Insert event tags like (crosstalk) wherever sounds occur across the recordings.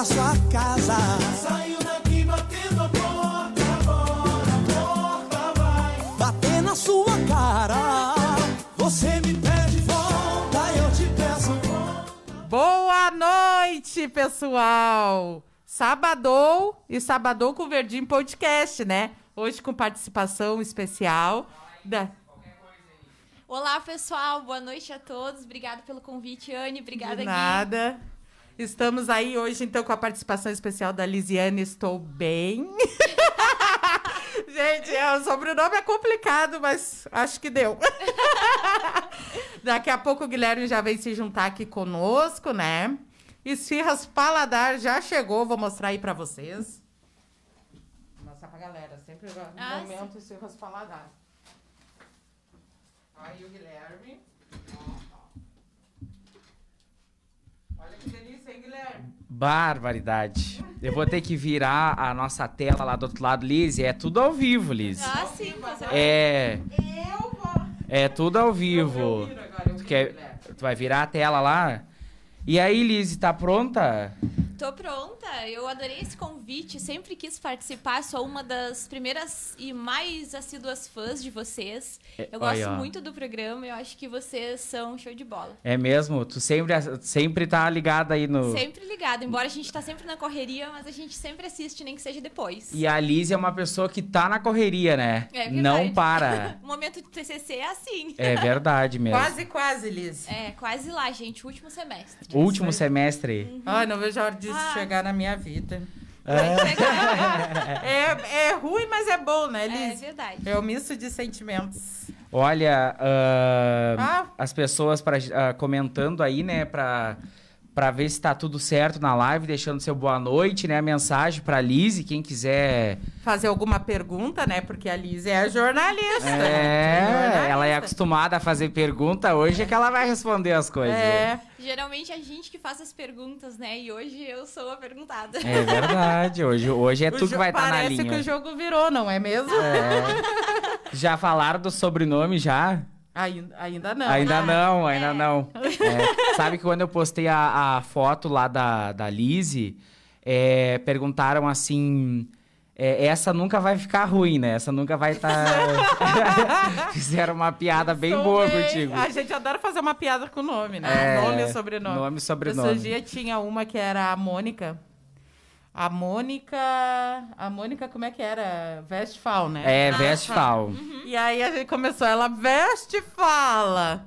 pra sua casa. Saiu daqui batendo a porta, agora a porta vai bater na sua cara. Você me pede volta, eu te peço volta. Boa noite, pessoal. Sabadou e Sabadou com o Verdim Podcast, né? Hoje com participação especial da Olá, pessoal. Boa noite a todos. Obrigada pelo convite, Anne. Obrigada, De nada. Gui. Estamos aí hoje, então, com a participação especial da Lisiane Estou Bem. (laughs) Gente, é, o sobrenome é complicado, mas acho que deu. (laughs) Daqui a pouco o Guilherme já vem se juntar aqui conosco, né? Esfirras Paladar já chegou, vou mostrar aí para vocês. Vou mostrar pra galera, sempre no ah, momento sim. Esfirras Paladar. Aí o Guilherme. Barbaridade. Eu vou ter que virar a nossa tela lá do outro lado, Liz. É tudo ao vivo, Liz. Ah, sim, É. Eu vou. É tudo ao vivo. Eu, eu tu, quer... tu vai virar a tela lá? E aí, Liz, tá pronta? Tô pronta. Eu adorei esse convite, sempre quis participar, sou uma das primeiras e mais assíduas fãs de vocês. É, eu gosto muito do programa, eu acho que vocês são show de bola. É mesmo? Tu sempre, sempre tá ligada aí no. Sempre ligada, embora a gente tá sempre na correria, mas a gente sempre assiste, nem que seja depois. E a Liz é uma pessoa que tá na correria, né? É verdade. Não para. (laughs) o momento de TCC é assim. É verdade mesmo. Quase, quase, Liz. É, quase lá, gente. Último semestre. Último semestre. Uhum. Ai, ah, não vejo a hora de disso ah. chegar na minha vida. É. (laughs) é, é ruim, mas é bom, né, Liz? É verdade. É o misto de sentimentos. Olha, uh, ah. as pessoas pra, uh, comentando aí, né, pra para ver se está tudo certo na live, deixando seu boa noite, né? A mensagem para Liz Lise, quem quiser fazer alguma pergunta, né? Porque a Lise é jornalista. É, né? jornalista. ela é acostumada a fazer pergunta, hoje é que ela vai responder as coisas. É. Geralmente a gente que faz as perguntas, né? E hoje eu sou a perguntada. É verdade, hoje, hoje é tu que vai estar tá na linha. Parece que o jogo virou, não é mesmo? É. Já falaram do sobrenome já? Ainda, ainda não. Ainda né? não, ainda é. não. (laughs) É, sabe que quando eu postei a, a foto lá da, da Lizzie, é, perguntaram assim. É, essa nunca vai ficar ruim, né? Essa nunca vai estar. Tá... (laughs) Fizeram uma piada bem Sou boa bem. contigo. A gente adora fazer uma piada com o nome, né? É, nome e sobrenome. Nome e sobrenome. Esse dia tinha uma que era a Mônica a Mônica. A Mônica, como é que era? Vestfal, né? É, Vestfal. Ah, tá. Uhum. E aí a gente começou, ela Vestfala.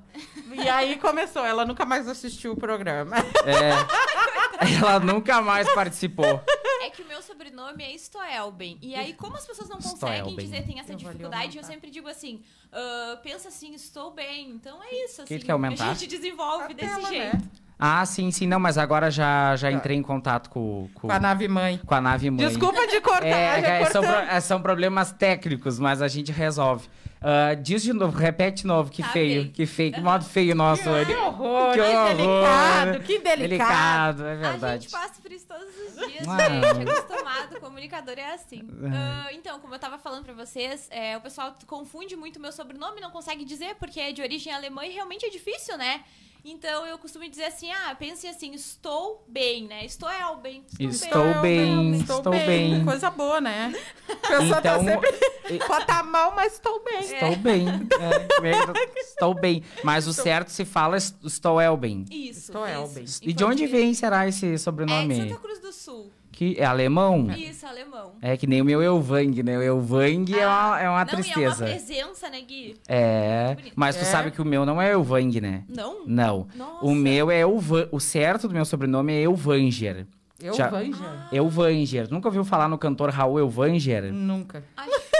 E aí começou, ela nunca mais assistiu o programa. É. ela nunca mais participou. É que o meu sobrenome é Stoelben. E aí, como as pessoas não conseguem dizer, tem essa eu dificuldade, eu sempre digo assim: uh, pensa assim, estou bem. Então é isso. Assim, que, que é aumentar? A gente desenvolve a desse tela, né? jeito. Né? Ah, sim, sim. Não, mas agora já, já tá. entrei em contato com, com, Com a nave mãe. com a nave mãe. Desculpa de cortar, É, é, é são, é, são problemas técnicos, mas a gente resolve. Ah, diz de novo, repete de novo, que Tá feio, bem. que feio, que modo feio nosso Que horror, que né? delicado, que delicado. Delicado, é A gente passa por isso todos os dias, Ah. gente. É acostumado, comunicador é assim. Ah, então, como eu tava falando pra vocês, é, o pessoal confunde muito meu sobrenome, não consegue dizer, porque é de origem alemã e realmente é difícil, né? Então eu costumo dizer assim: ah, pense assim, estou bem, né? Estou é o bem. Estou, bem, estou, bem. Coisa boa, né? A pessoa tá então, tá sempre. Pode tá mal, mas estou bem. Estou é. bem. É, estou bem. É, mas o certo se fala estou Elben. bem. Isso. Estou Elben. bem. E de onde vem será esse sobrenome? É de Santa Cruz do Sul. Que é alemão. Isso, alemão. É que nem o meu Elvang, né? O Elvang é ah, é uma, é uma não, tristeza. Não, é uma presença, né, Gui? É. Mas tu é. sabe que o meu não é Elvang, né? Não? Não. Nossa. O meu é Elvan... O certo do meu sobrenome é Elvanger. Elvanger? Já... Ah. Elvanger. Nunca ouviu falar no cantor Raul Elvanger? Nunca. (laughs)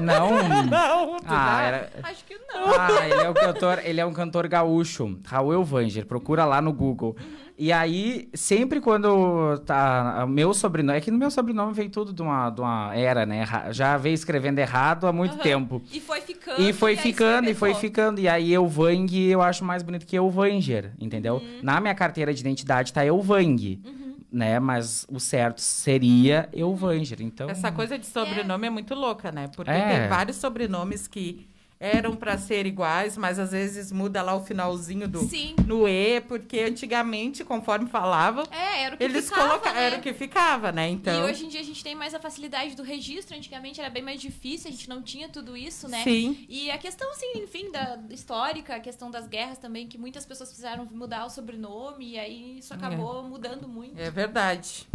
Não? (laughs) não. Ah, era... Acho que não. Ah, ele é, um cantor, ele é um cantor gaúcho. Raul Elvanger. Procura lá no Google. Uhum. E aí, sempre quando tá. meu sobrenome. É que no meu sobrenome veio tudo de uma, de uma era, né? Já veio escrevendo errado há muito uhum. tempo. E foi ficando. E foi e ficando, e foi ficando. E aí, vang eu acho mais bonito que vanger entendeu? Uhum. Na minha carteira de identidade tá Elvang. Uhum. Né, mas o certo seria uhum. vanger então... Essa coisa de sobrenome é, é muito louca, né? Porque é. tem vários sobrenomes que eram para ser iguais, mas às vezes muda lá o finalzinho do Sim. no e, porque antigamente, conforme falava, é, era o que eles colocavam, né? era o que ficava, né? Então. E hoje em dia a gente tem mais a facilidade do registro, antigamente era bem mais difícil, a gente não tinha tudo isso, né? Sim. E a questão assim, enfim, da histórica, a questão das guerras também, que muitas pessoas fizeram mudar o sobrenome e aí isso é. acabou é. mudando muito. É verdade.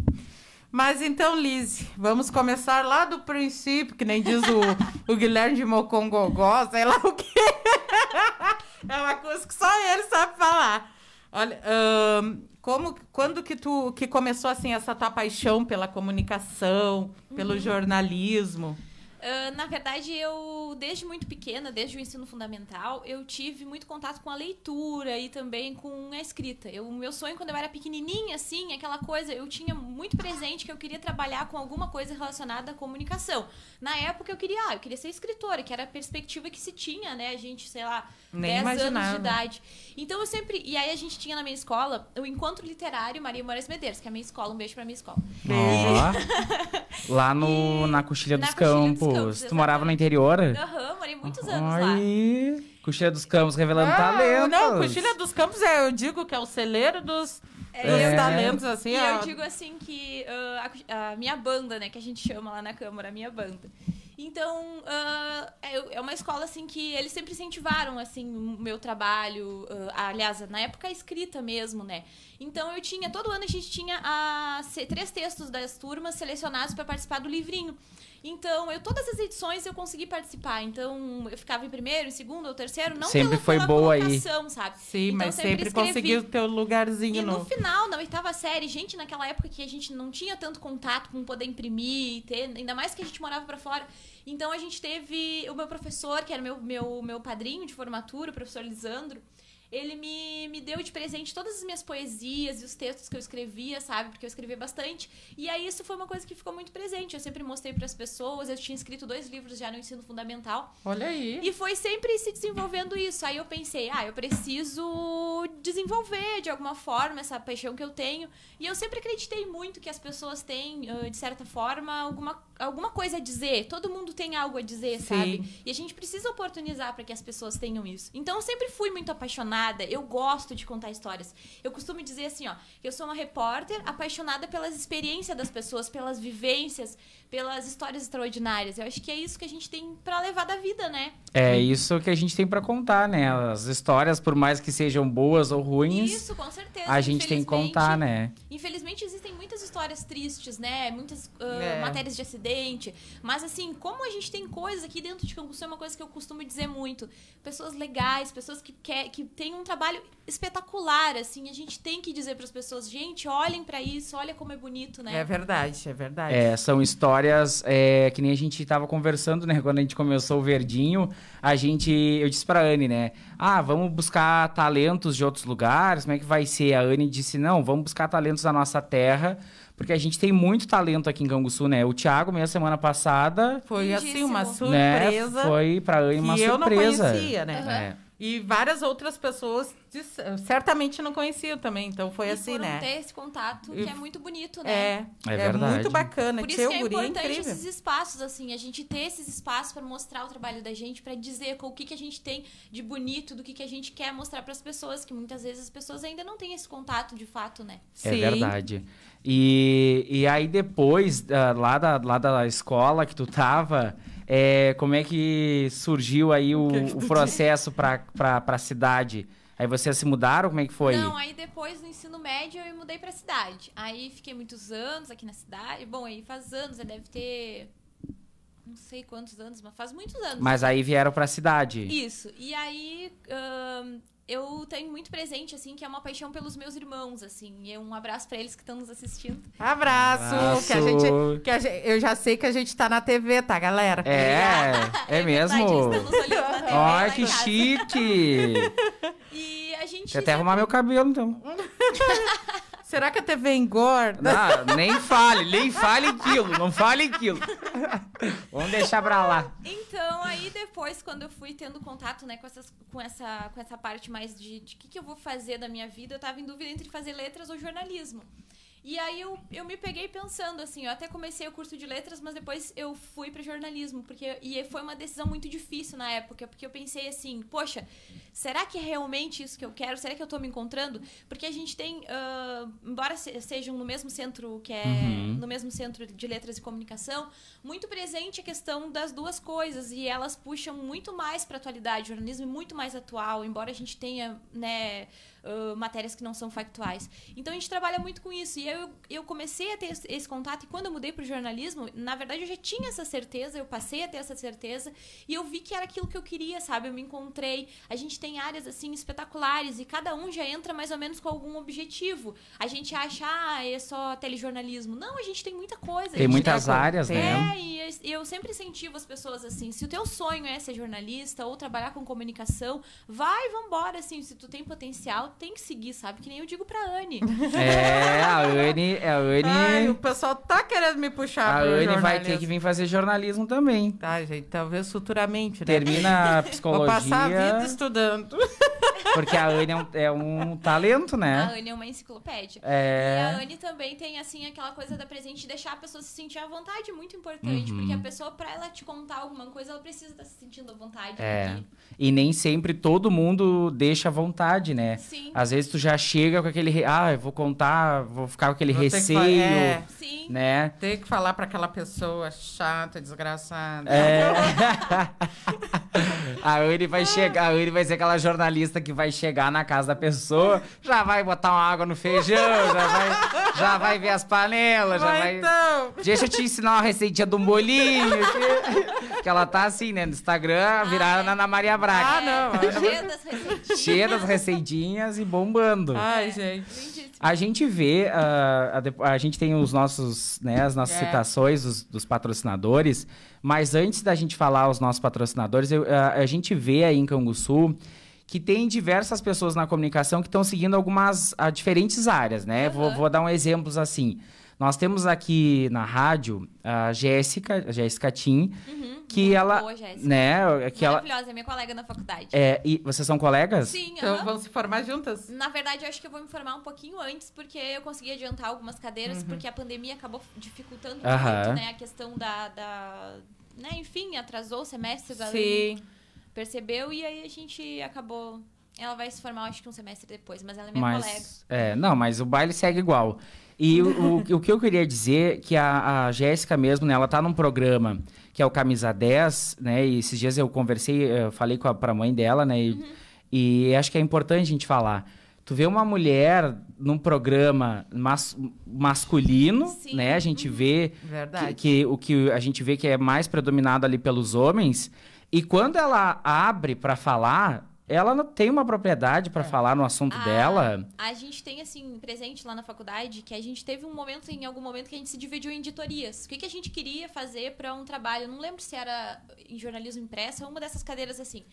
Mas então, Lise, vamos começar lá do princípio, que nem diz o, (laughs) o Guilherme de Mocongogó, sei lá o quê. (laughs) é uma coisa que só ele sabe falar. Olha, como, quando que tu que começou assim essa tua paixão pela comunicação, pelo uhum. jornalismo? Ah, na verdade, eu, desde muito pequena, desde o ensino fundamental, eu tive muito contato com a leitura e também com a escrita. O meu sonho, quando eu era pequenininha, assim, aquela coisa, eu tinha muito presente que eu queria trabalhar com alguma coisa relacionada à comunicação. Na época, eu queria, ah, eu queria ser escritora, que era a perspectiva que se tinha, né? A gente, sei lá, Nem 10 imaginava. anos de idade. Então, eu sempre... E aí, a gente tinha na minha escola o Encontro Literário Maria Moraes Medeiros, que é a minha escola. Um beijo pra minha escola. Oh. E... Lá (laughs) no, e... na Coxilha dos na Campos. Então, Campos? Tu morava no interior? Aham, morei muitos anos lá. Ai, Coxilha dos Campos revelando ah, talentos. Não, Coxilha dos Campos, é, eu digo que é o celeiro dos, é, dos é. talentos, assim. E ó. eu digo assim que uh, a, a, minha banda, né, que a gente chama lá na Câmara, a minha banda. Então, uh, é, é, uma escola, assim, que eles sempre incentivaram, assim, o meu trabalho. Uh, aliás, na época a escrita mesmo, né? Então, eu tinha... Todo ano a gente tinha a, três textos das turmas selecionados para participar do livrinho. Então, eu todas as edições eu consegui participar. Então, eu ficava em primeiro, em segundo ou terceiro, não sempre pela, foi pela boa colocação, aí. sabe? Sim, então, mas sempre, sempre conseguiu o teu lugarzinho. E no... no final, na oitava série, gente, naquela época que a gente não tinha tanto contato com poder imprimir, ter, ainda mais que a gente morava para fora. Então, a gente teve o meu professor, que era meu, meu, meu padrinho de formatura, o professor Lisandro, ele me, me deu de presente todas as minhas poesias e os textos que eu escrevia, sabe? Porque eu escrevia bastante. E aí isso foi uma coisa que ficou muito presente. Eu sempre mostrei para as pessoas, eu tinha escrito dois livros já no ensino fundamental. Olha aí. E foi sempre se desenvolvendo isso. Aí eu pensei, ah, eu preciso desenvolver de alguma forma essa paixão que eu tenho. E eu sempre acreditei muito que as pessoas têm, ah, de certa forma, alguma, alguma coisa a dizer. Todo mundo tem algo a dizer, Sim. sabe? E a gente precisa oportunizar para que as pessoas tenham isso. Então eu sempre fui muito apaixonada apaixonada. Eu gosto de contar histórias. Eu costumo dizer assim, ó, eu sou uma repórter apaixonada pelas experiências das pessoas, pelas vivências, pelas histórias extraordinárias. Eu acho que é isso que a gente tem para levar da vida, né? É isso que a gente tem para contar, né? As histórias, por mais que sejam boas ou ruins. Isso, com certeza. A gente tem que contar, né? Infelizmente existem muitas histórias tristes, né? Muitas uh, é. matérias de acidente. Mas assim, como a gente tem coisas aqui dentro de concurso é uma coisa que eu costumo dizer muito. Pessoas legais, pessoas que, quer, que têm um trabalho espetacular, assim. A gente tem que dizer para as pessoas, gente, olhem para isso, olha como é bonito, né? É verdade, é verdade. É, são histórias é, que nem a gente estava conversando, né? Quando a gente começou o Verdinho, a gente, eu disse para Anne, né? Ah, vamos buscar talentos de outros lugares. Como é que vai ser? A Anne disse não, vamos buscar talentos da nossa terra. Porque a gente tem muito talento aqui em Canguçu, né? O Thiago, meia semana passada... Foi, assim, uma né, surpresa. Né? Foi pra Anne uma surpresa. eu não conhecia, né? Uhum. É. E várias outras pessoas certamente não conheciam também, então foi e assim, né? ter esse contato que é muito bonito, né? É, é, é verdade. é muito bacana. Por isso Tchê, que é, é importante é esses espaços, assim, a gente ter esses espaços para mostrar o trabalho da gente, para dizer o que, que a gente tem de bonito, do que, que a gente quer mostrar para as pessoas, que muitas vezes as pessoas ainda não têm esse contato de fato, né? É Sim. verdade. E, e aí depois, ah, lá da, lá da escola que tu tava... É, como é que surgiu aí o, o é processo para a cidade? Aí vocês se mudaram? Como é que foi? Não, aí depois do ensino médio eu me mudei a cidade. Aí fiquei muitos anos aqui na cidade. Bom, aí faz anos, deve ter. Não sei quantos anos, mas faz muitos anos. Mas aí vieram para a cidade. Isso. E aí eu tenho muito presente, assim, que é uma paixão pelos meus irmãos, assim. E um abraço para eles que estão nos assistindo. Abraço! abraço. Que a gente, que a gente, eu já sei que a gente tá na TV, tá, galera? É, é, é mesmo. Ai, tá que chique! (laughs) e a gente... Vou até arrumar meu cabelo, então. (laughs) Será que a TV engorda? Não, ah, nem fale, nem fale aquilo, não fale aquilo. Vamos deixar pra lá. Então, aí depois, quando eu fui tendo contato, né, com, essas, com, essa, com essa parte mais de o que, que eu vou fazer da minha vida, eu tava em dúvida entre fazer letras ou jornalismo. E aí eu, eu me peguei pensando, assim, eu até comecei o curso de letras, mas depois eu fui para jornalismo, porque e foi uma decisão muito difícil na época, porque eu pensei assim, poxa, será que é realmente isso que eu quero? Será que eu estou me encontrando? Porque a gente tem, uh, embora sejam no mesmo centro que é uhum. no mesmo centro de letras e comunicação, muito presente a questão das duas coisas e elas puxam muito mais para atualidade, jornalismo é muito mais atual, embora a gente tenha, né, matérias que não são factuais. Então a gente trabalha muito com isso. E eu, eu comecei a ter esse, contato, e quando eu mudei para o jornalismo, na verdade eu já tinha essa certeza, eu passei a ter essa certeza, e eu vi que era aquilo que eu queria, sabe? Eu me encontrei. A gente tem áreas assim espetaculares, e cada um já entra mais ou menos com algum objetivo. A gente acha, ah, é só telejornalismo. Não, a gente tem muita coisa. Tem muitas tá áreas, com... né? É, e eu sempre incentivo as pessoas assim, se o teu sonho é ser jornalista ou trabalhar com comunicação, vai, vambora, assim, se tu tem potencial, tem que seguir, sabe? Que nem eu digo pra Anne. É, a Anne. A Anne... Ai, o pessoal tá querendo me puxar. A Anne vai ter que vir fazer jornalismo também. Tá, gente, talvez futuramente, né? Termina a psicologia. (laughs) Vou passar a vida estudando. Porque a Anne é um, é um talento, né? A Anne é uma enciclopédia. É... E a Anne também tem, assim, aquela coisa da presente deixar a pessoa se sentir à vontade, muito importante. Uhum. Porque a pessoa, pra ela te contar alguma coisa, ela precisa estar tá se sentindo à vontade. É. Porque... E nem sempre todo mundo deixa à vontade, né? Sim. Sim. Às vezes tu já chega com aquele, ah, eu vou contar, vou ficar com aquele vou receio, que... é. Sim. né? Tem que falar para aquela pessoa chata, desgraçada. É. a (laughs) Anne vai chegar, a vai ser aquela jornalista que vai chegar na casa da pessoa, já vai botar uma água no feijão, já vai, já vai ver as panelas, vai já vai. Então. Deixa eu te ensinar uma receitinha do molinho. Que... (laughs) que ela tá assim, né? No Instagram, ah, virada ah, é. na Ana Maria Braga. Ah, não. (laughs) É. Cheia das receitinhas. Cheia das receitinhas e bombando. Ai, gente. A gente vê, uh, a, a, gente tem os nossos, né, as nossas é. citações dos, dos, patrocinadores, mas antes da gente falar os nossos patrocinadores, eu, a, ah, a gente vê aí em Canguçu que tem diversas pessoas na comunicação que estão seguindo algumas a, diferentes áreas, né? Uhum. Vou, vou dar um exemplos assim. Nós temos aqui na rádio a Jéssica, a Jéssica Tim, uhum, que ela, boa, Jéssica. né, é que maravilhosa, ela, é minha colega na faculdade. É, e vocês são colegas? Sim. Então uhum. vão se formar juntas? Na verdade, eu acho que eu vou me formar um pouquinho antes, porque eu consegui adiantar algumas cadeiras, uhum. porque a pandemia acabou dificultando muito, né, a questão da, da né, enfim, atrasou o semestre da Sim. Percebeu e aí a gente acabou ela vai se formar, acho que um semestre depois, mas ela é minha mas, colega. É, não, mas o baile segue igual. E o, o, que eu queria dizer é que a, a Jéssica mesmo, né, ela tá num programa que é o Camisa 10, né? E esses dias eu conversei, eu eh, falei com a pra mãe dela, né? E, uhum. e, acho que é importante a gente falar. Tu vê uma mulher num programa mas, masculino, Sim. né? A gente uhum. vê que, que, o que a gente vê que é mais predominado ali pelos homens. E quando ela abre para falar, ela tem uma propriedade para é. falar no assunto a, dela. A gente tem, assim, presente lá na faculdade que a gente teve um momento, em algum momento, que a gente se dividiu em editorias. O que, que a gente queria fazer para um trabalho? não lembro se era em jornalismo impresso, é uma dessas cadeiras assim.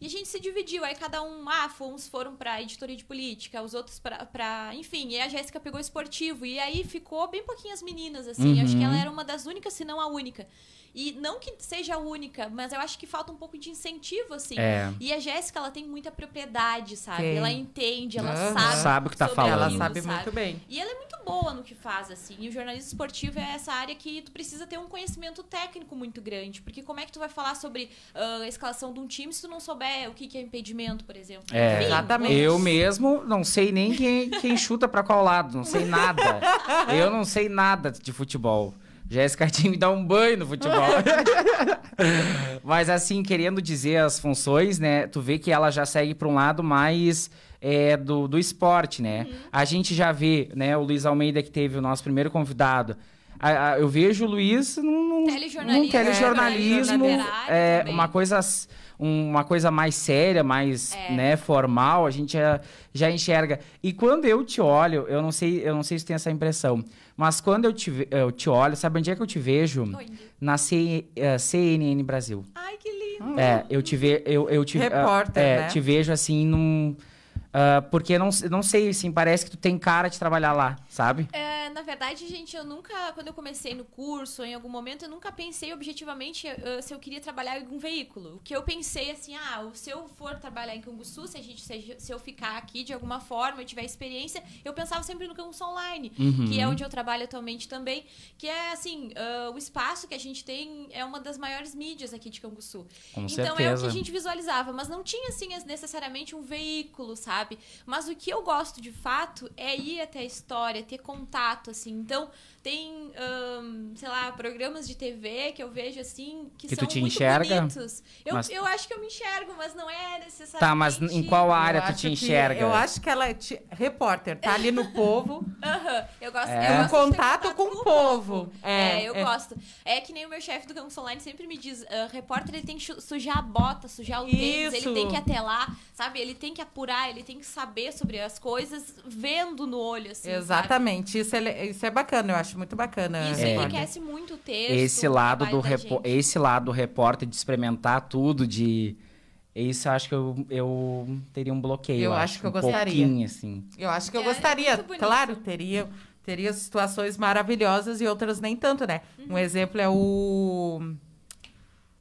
E a gente se dividiu, aí cada um, ah, uns foram pra editoria de política, os outros pra. pra enfim, e a Jéssica pegou esportivo. E aí ficou bem pouquinhas meninas, assim. Uhum. Acho que ela uhum. era uma das únicas, se não a única. E não que seja única, mas eu acho que falta um pouco de incentivo, assim. É. E a Jéssica, ela tem muita propriedade, sabe? Ela entende, ela uhum. sabe. Sabe o que tá falando. Ela sabe, sabe, muito bem. E ela é muito boa no que faz, assim. E o jornalismo esportivo é essa área que tu precisa ter um conhecimento técnico muito grande. Porque como é que tu vai falar sobre uh, a escalação de um time se tu não souber o que, que é impedimento, por exemplo? É. Enfim, Exatamente. Eu mesmo não sei nem quem, quem chuta para qual lado, não sei nada. (laughs) eu não sei nada de futebol. Jéssica (laughs) tinha que dar um banho no futebol. (laughs) Mas assim, querendo dizer as funções, né? Tu vê que ela já segue para um lado mais é, do, do esporte, né? Uhum. A gente já vê, né? O Luiz Almeida, que teve o nosso primeiro convidado. A, a, eu vejo o Luiz num, telejornalismo, num telejornalismo é, é uma coisa uma coisa mais séria, mais é. né, formal, a gente já, já enxerga. E quando eu te olho, eu não sei, eu não sei se tem essa impressão. Mas quando eu te, eu te olho, sabe onde é que eu te vejo? Oi. Na C, uh, eh, CNN Brasil. Ai, que lindo! É, eu te, vejo. eu, eu te, ah, Repórter, uh, é, né? te vejo assim num Uh, porque não, não sei, assim, parece que tu tem cara de trabalhar lá, sabe? É, na verdade, gente, eu nunca, quando eu comecei no curso, em algum momento, eu nunca pensei objetivamente uh, se eu queria trabalhar em algum veículo. O que eu pensei, assim, ah, se eu for trabalhar em Canguçu, se, a gente, se, se eu ficar aqui de alguma forma, eu tiver experiência, eu pensava sempre no Canguçu Online, uhum. que é uhum. onde eu trabalho atualmente também, que é, assim, uh, o espaço que a gente tem é uma das maiores mídias aqui de Canguçu. Com então, certeza. é o que a gente visualizava, mas não tinha, assim, necessariamente um veículo, sabe? sabe? Mas o que eu gosto de fato é ir até a história, ter contato, assim. Então, tem, um, sei lá, programas de TV que eu vejo assim que, que são tu te muito enxerga, bonitos. Eu, mas... eu acho que eu me enxergo, mas não é necessariamente. Tá, mas em qual área eu tu te enxerga? Que, eu acho que ela é te... repórter, tá ali no povo. (laughs) Aham, uhum. eu gosto. É eu gosto contato, contato com, o povo. povo. É, é eu é. gosto. É que nem o meu chefe do campus online sempre me diz: uh, repórter ele tem que sujar a bota, sujar o tênis, ele tem que até lá, sabe? Ele tem que apurar, ele tem que saber sobre as coisas vendo no olho, assim. Exatamente. Isso é, isso é bacana, eu acho acho muito bacana. Isso enriquece muito o texto. Esse lado, do repo... esse lado do repórter de experimentar tudo, de... Isso eu acho que eu, eu teria um bloqueio. Eu acho, acho que eu um gostaria. Assim. Eu acho que eu é, é gostaria. É claro, teria, teria situações maravilhosas e outras nem tanto, né? Uhum. Um exemplo é o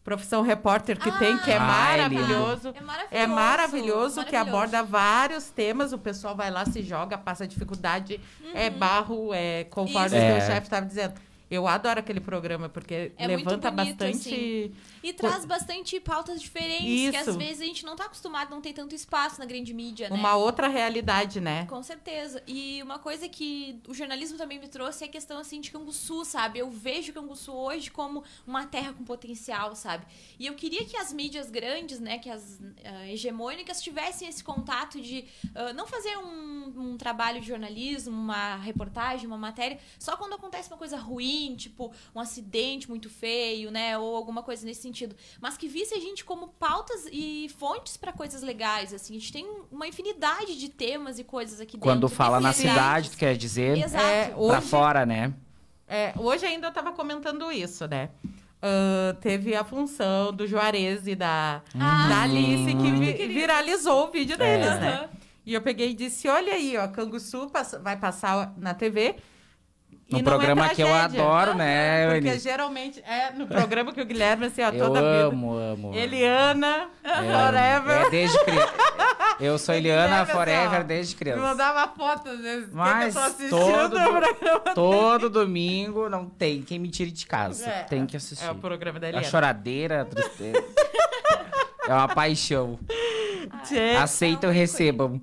profissão repórter que ah, tem, que é, ah, é maravilhoso. É maravilhoso. É maravilhoso, que aborda vários temas. O pessoal vai lá, se joga, passa dificuldade, é uhum. é barro, é conforme Isso. o seu é. chefe estava dizendo. Eu adoro aquele programa, porque é levanta bonito, bastante. Assim. E traz bastante pautas diferentes, Isso. que às vezes a gente não está acostumado, não tem tanto espaço na grande mídia, né? Uma outra realidade, né? Com certeza. E uma coisa que o jornalismo também me trouxe é a questão, assim, de Canguçu, sabe? Eu vejo Canguçu hoje como uma terra com potencial, sabe? E eu queria que as mídias grandes, né, que as uh, hegemônicas tivessem esse contato de uh, não fazer um, um trabalho de jornalismo, uma reportagem, uma matéria, só quando acontece uma coisa ruim, tipo um acidente muito feio, né, ou alguma coisa nesse sentido sentido, mas que visse a gente como pautas e fontes para coisas legais, assim. A gente tem uma infinidade de temas e coisas aqui Quando dentro. Quando fala na cidade, tu quer dizer? Exato. É, hoje, pra fora, né? É, hoje ainda eu tava comentando isso, né? Uh, teve a função do Juarez e da, ah, da Alice que vi viralizou o vídeo deles, é. né? E eu peguei e disse: olha aí, ó, Canguçu vai passar na TV um é programa é que eu adoro, não, né, Porque geralmente é no programa que o Guilherme, assim, ó, toda eu amo, vida. Amo, Eliana, forever. É desde criança. Eu sou Eliana assim, forever desde criança. Me mandava foto às vezes. Mas que todo, do, todo domingo não tem quem me tire de casa. É, tem que assistir. É o programa da Eliana. A choradeira, a tristeza. (laughs) É uma paixão. Ai, é, aceita ou recebam.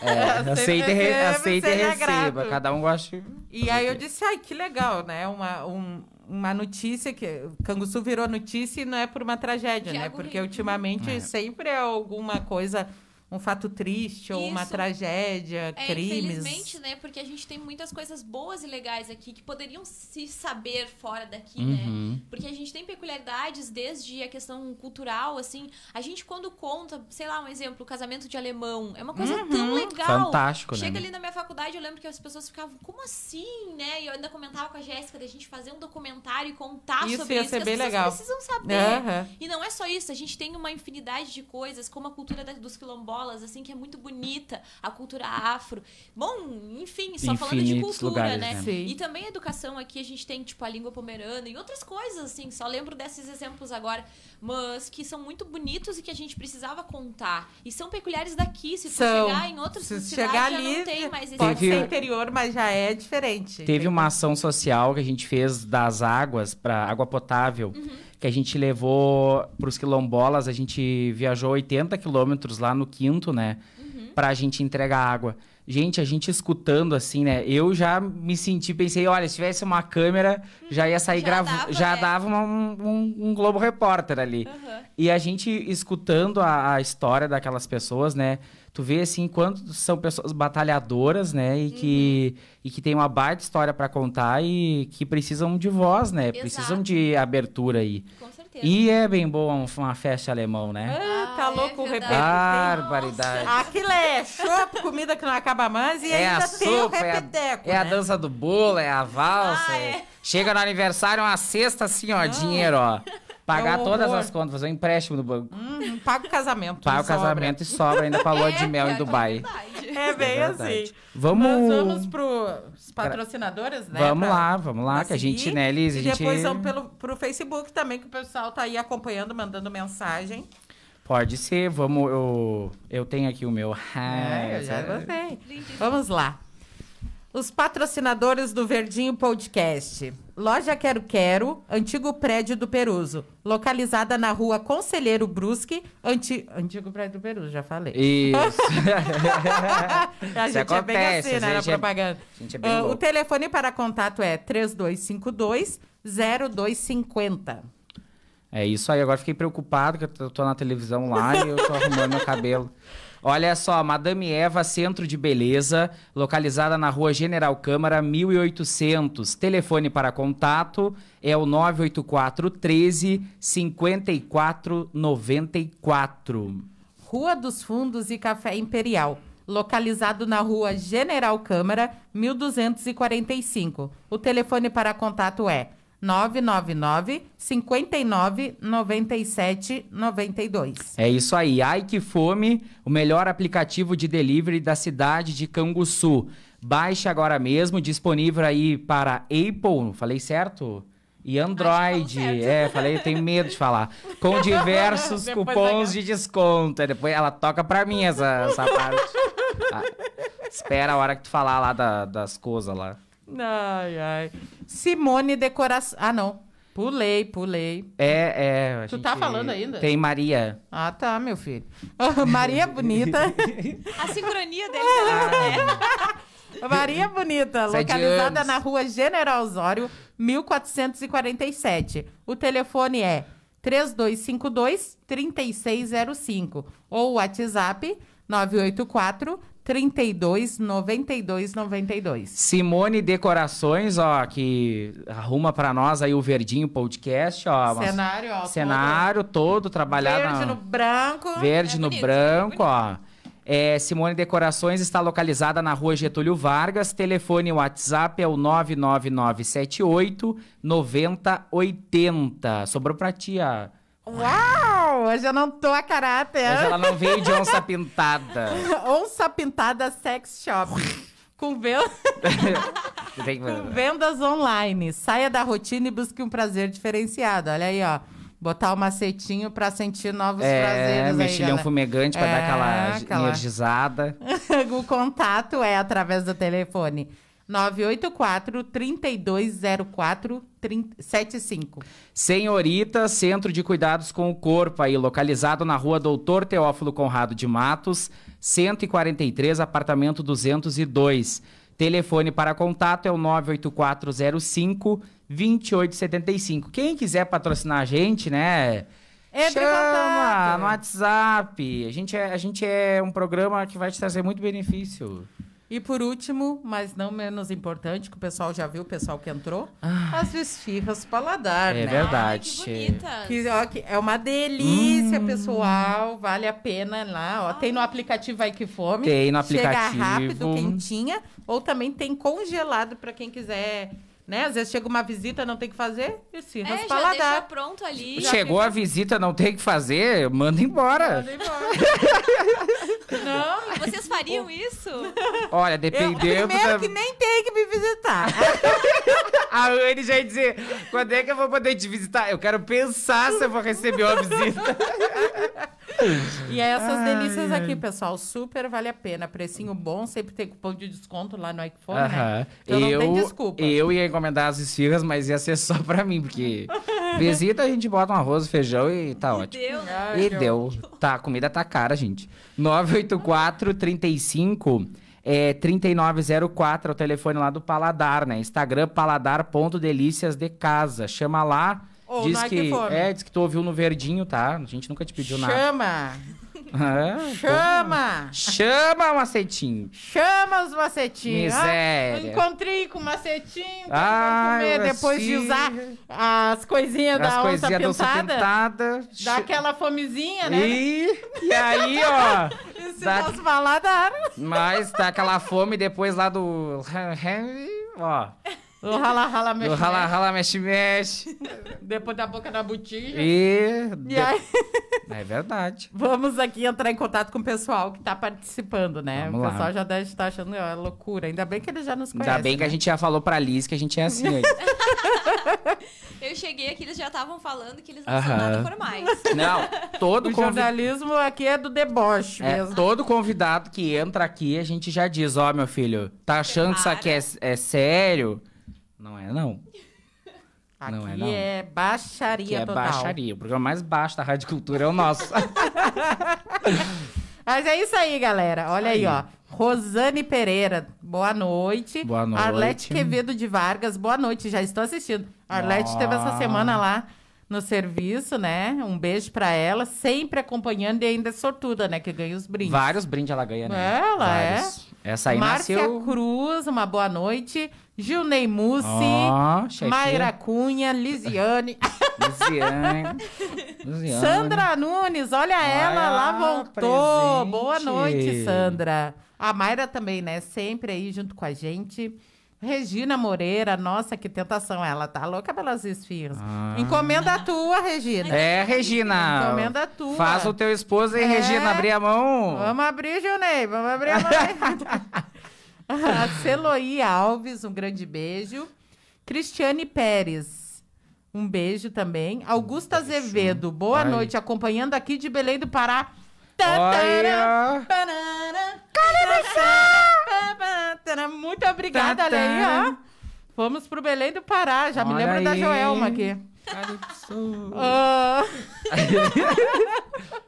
É, aceita, aceita e receba. Cada um gosta. E aí eu disse, ai, que legal, né? Uma, um, uma notícia que Canguçu virou notícia e não é por uma tragédia, né? Porque né? ultimamente é. sempre é alguma coisa um fato triste ou Isso. uma tragédia, é, crimes. Infelizmente, né? Porque a gente tem muitas coisas boas e legais aqui que poderiam se saber fora daqui, né? uhum. né? Porque a gente tem peculiaridades desde a questão cultural, assim. A gente, quando conta, sei lá, um exemplo, casamento de alemão, é uma coisa uhum. tão legal. Fantástico, Chega né? Chega ali na minha faculdade, eu lembro que as pessoas ficavam, como assim, né? E eu ainda comentava com a Jéssica da gente fazer um documentário e contar isso sobre ia Ser bem legal. precisam saber. Uhum. E não é só isso, a gente tem uma infinidade de coisas, como a cultura dos quilombos escolas, assim, que é muito bonita, a cultura afro. Bom, enfim, só Infinitos falando de cultura, lugares, né? né? E também a educação aqui, a gente tem, tipo, a língua pomerana e outras coisas, assim, só lembro desses exemplos agora, mas que são muito bonitos e que a gente precisava contar. E são peculiares daqui, se tu chegar em outros se cidades, chegar ali, não tem mais esse Pode ser interior, mas já é diferente. Teve uma ação social que a gente fez das águas para água potável. Uhum que a gente levou para os quilombolas, a gente viajou 80 quilômetros lá no Quinto, né? Uhum. Para a gente entregar água. Gente, a gente escutando assim, né? Eu já me senti, pensei, olha, se tivesse uma câmera, hum, já ia sair gravando. Já dava, dava um, um, um, Globo Repórter ali. Uhum. E a gente escutando a, a, história daquelas pessoas, né? Tu vê assim quanto são pessoas batalhadoras, né? E uhum. que, e que tem uma baita história para contar e que precisam de voz, né? Exato. Precisam de abertura aí. Com certeza. E é bem boa uma festa alemão, né? Ah, ah tá é louco é o repente. Barbaridade. Aquilo é show, comida que não acaba mais e é ainda a tem sopa, o é repeteco. É, a, é né? a dança do bolo, é a valsa. Ah, é. é. Chega no aniversário uma cesta assim, ó, não. dinheiro, ó. Pagar todas as contas, fazer um empréstimo no banco. Hum, paga o casamento. Paga o sobra. casamento e sobra ainda pra lua de (laughs) mel em Dubai. É, bem assim. Vamos. Mas vamos pro patrocinadoras, né? Vamos pra, lá, vamos lá, que a gente, né, Liz, E gente... depois vamos pelo, pro Facebook também, que o pessoal tá aí acompanhando, mandando mensagem. Pode ser, vamos. Eu, eu tenho aqui o meu. É, eu já gostei. Vamos lá. Os patrocinadores do Verdinho Podcast. Loja Quero Quero, antigo prédio do Peruso. Localizada na rua Conselheiro Brusque, anti... antigo prédio do Peruso, já falei. Isso. (laughs) a gente acontece, é bem assim, né? Na é- propaganda. É... É uh, o telefone para contato é 3252 0250. É isso aí. Agora fiquei preocupado que eu tô na televisão lá e eu tô arrumando meu cabelo. (laughs) Olha só, Madame Eva Centro de Beleza, localizada na Rua General Câmara, 1800. Telefone para contato é o 984 13 5494. Rua dos Fundos e Café Imperial, localizado na Rua General Câmara, 1245. O telefone para contato é 999 59 92. É isso aí. Ai que fome, o melhor aplicativo de delivery da cidade de Canguçu. Baixe agora mesmo, disponível aí para Apple, falei certo? E Android, certo. é, falei, tenho medo de falar. Com (laughs) diversos cupons de desconto. É, depois ela toca para mim essa, essa parte. Ah, espera a hora que tu falar lá da, das coisas lá. Ai, ai. Simone Decoração. Ah, não. Pulei, pulei. É, é. Tu tá falando ainda? Tem Maria. Ah, tá, meu filho. (laughs) Maria Bonita. A sincronia dele. Né? (laughs) Maria Bonita, localizada na rua General Osório, 1447. O telefone é 3252-3605 ou o WhatsApp 984 32 92 92. Simone Decorações, ó, que arruma para nós aí o verdinho podcast, ó. Cenário, ó. Cenário todo, todo trabalhado. Verde na... no branco. Verde é no bonito, branco, é ó. É, Simone Decorações está localizada na rua Getúlio Vargas. Telefone e WhatsApp é o 99978 9080. Sobrou pra ti, ó. Uau! Hoje eu não tô a caráter. Hoje ela não veio de onça pintada. (laughs) onça pintada sex shop. Com, ven... (laughs) Com vendas online. Saia da rotina e busque um prazer diferenciado. Olha aí, ó. Botar o um macetinho pra sentir novos é, prazeres. Mexilhão aí, fumegante pra é, dar aquela, é, aquela energizada. (laughs) o contato é através do telefone 984 3204 75. Senhorita, Centro de Cuidados com o Corpo, aí, localizado na rua Doutor Teófilo Conrado de Matos, 143, apartamento 202. Telefone para contato é o 98405 2875. Quem quiser patrocinar a gente, né? Entre Chama no WhatsApp. A gente, é, a gente é um programa que vai te trazer muito benefício. E por último, mas não menos importante, que o pessoal já viu, o pessoal que entrou, ah. as esfirras paladar, é né? verdade. Ai, que bonitas. que é uma delícia, hum. pessoal. Vale a pena lá, ó. Tem no aplicativo aí que fome. Tem no aplicativo. Chega rápido, quentinha. Ou também tem congelado para quem quiser né? Às vezes chega uma visita, não tem que fazer, e se raspa é, já deixa pronto ali. Chegou a visita, não tem que fazer, manda embora. Manda embora. (laughs) não, vocês fariam o... isso? Olha, dependendo... Eu, primeiro da... que nem tem que me visitar. (laughs) a Anne já ia dizer, quando é que eu vou poder te visitar? Eu quero pensar se eu vou receber uma visita. (laughs) (laughs) e essas ai, delícias ai. aqui, pessoal. Super vale a pena. Precinho bom, sempre tem cupom de desconto lá no iPhone, uh -huh. né? Então eu, não tem desculpa. Eu ia encomendar as esfirras, mas ia ser só pra mim, porque (laughs) visita a gente bota um arroz, feijão e tá e ótimo. Deu, né? E deu. Tá, a comida tá cara, gente. 984 35 é 3904 é o telefone lá do Paladar, né? Instagram paladar.delícias de casa. Chama lá ou diz é que, é, diz que tu ouviu no verdinho, tá? A gente nunca te pediu Chama. nada. Chama! (laughs) É, Chama! Chama o macetinho! Chama os macetinhos! Miséria! Ah, encontrei com o macetinho pra tá? ah, comer depois de assim. usar as coisinhas as da coisinha onça pintada. pintada. Dá aquela fomezinha, né? E, e aí, ó... (laughs) se dá... nós falar, dá. Mas dá aquela fome depois lá do... (laughs) Ó... O rala, rala, mexe, O rala, rala, mexe, mexe. Depois da boca da botija. E... e aí... É verdade. Vamos aqui entrar em contato com o pessoal que está participando, né? Vamos o pessoal já deve estar tá achando ó, loucura. Ainda bem que ele já nos conhece. Ainda bem né? que a né? gente já falou pra Liz que a gente é assim aí. (laughs) Eu cheguei aqui, eles já estavam falando que eles não uh -huh. são nada (laughs) Não, todo o convid... jornalismo aqui é do deboche é, mesmo. Todo convidado que entra aqui, a gente já diz, ó, oh, meu filho, tá achando Prepara. que isso aqui é, é sério? Não é, não. Aqui (laughs) não é, não. é baixaria Aqui é total. baixaria. O programa mais baixo da Rádio Cultura é o nosso. (laughs) Mas é isso aí, galera. Olha aí, aí ó. Rosane Pereira, boa noite. Boa noite. Arlete Quevedo de Vargas, boa noite. Já estou assistindo. Arlete oh. teve essa semana lá no serviço, né? Um beijo para ela, sempre acompanhando e ainda é sortuda, né? Que ganha os brindes. Vários brindes ela ganha, né? Ela é. Vários. é. Essa aí Márcia nasceu... Cruz, uma boa noite. Gilney Mussi, oh, Mayra Cunha, (laughs) Lisiane. Lisiane. Sandra Nunes, olha, olha ela lá, voltou. Presente. Boa noite, Sandra. A Mayra também, né? Sempre aí junto com a gente. Regina Moreira, nossa, que tentação. Ela tá louca pelas esfirras. Ah. Encomenda a tua, Regina. É, Regina. Encomenda a tua. Faz o teu esposo e é. Regina abrir a mão. Vamos abrir, Gilnei. Vamos abrir a mão. (laughs) a (laughs) Celoí Alves, um grande beijo. Cristiane Pérez, um beijo também. Augusta um tá Azevedo, boa Ai. noite, acompanhando aqui de Belém do Pará. Olha. Muito obrigada, Leia. Vamos pro Belém do Pará. Já Olha me lembro aí. da Joelma aqui. Uh... (laughs) (laughs)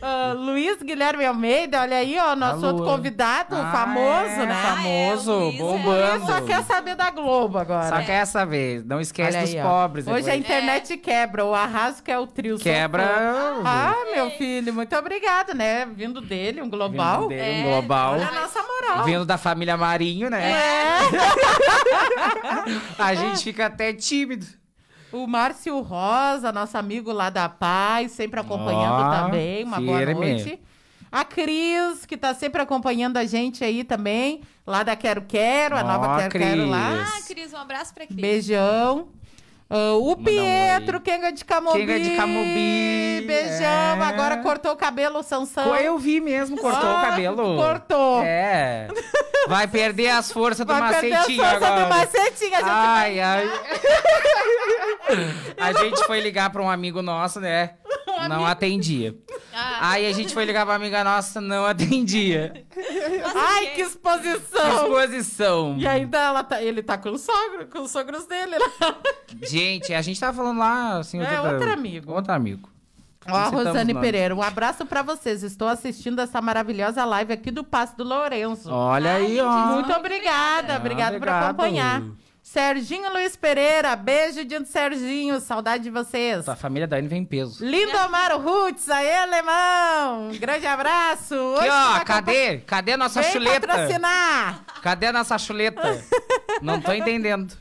Uh, Luiz Guilherme Almeida, olha aí, ó, nosso Alô. outro convidado, ah, famoso, é, né? Famoso, ah, é, bombando. Só quer saber da Globo agora. Só quer saber, não esquece olha dos aí, pobres. Hoje a internet é. quebra, o arraso que é o trio. Quebra. Ah, meu filho, muito obrigado, né? Vindo dele, um global. Vindo dele, um é, global. Olha a nossa moral. Vindo da família Marinho, né? É. (laughs) a gente fica até tímido. O Márcio Rosa, nosso amigo lá da Paz, sempre acompanhando oh, também. Uma firme. boa noite. A Cris, que está sempre acompanhando a gente aí também, lá da Quero Quero, a oh, nova Quero Cris. Quero lá. Ah, Cris, um abraço pra Cris. Beijão. Uh, o Pietro, um é de Camobi. é de Camobi. Beijão. É. Agora cortou o cabelo, Sansão. Eu vi mesmo, cortou ah, o cabelo. Cortou. É. Vai (laughs) perder as forças do Vai macetinho perder as forças do macetinho. A gente ai, vai... ai. (laughs) a gente foi ligar pra um amigo nosso, né? amigo. Não atendia. (laughs) Ah. Aí a gente foi ligar pra amiga nossa, não atendia. Ai, que exposição! Que exposição. E ainda ela tá, ele tá com o sogro, com os sogros dele. Lá. Né? Gente, a gente tava tá falando lá, assim, é, outro amigo. Outro amigo. Ó, a Rosane Pereira, um abraço para vocês. Estou assistindo essa maravilhosa live aqui do Passo do Lourenço. Olha Ai, aí, ó. Muito obrigada, obrigada, ah, obrigada por acompanhar. Serginho Luiz Pereira, beijo de Serginho, saudade de vocês. A família da N vem em peso. Amaro Rutz, aê, alemão! Grande abraço! Hoje ó, cadê? Compa... Cadê a nossa vem chuleta? patrocinar! Cadê a nossa chuleta? (laughs) Não tô entendendo.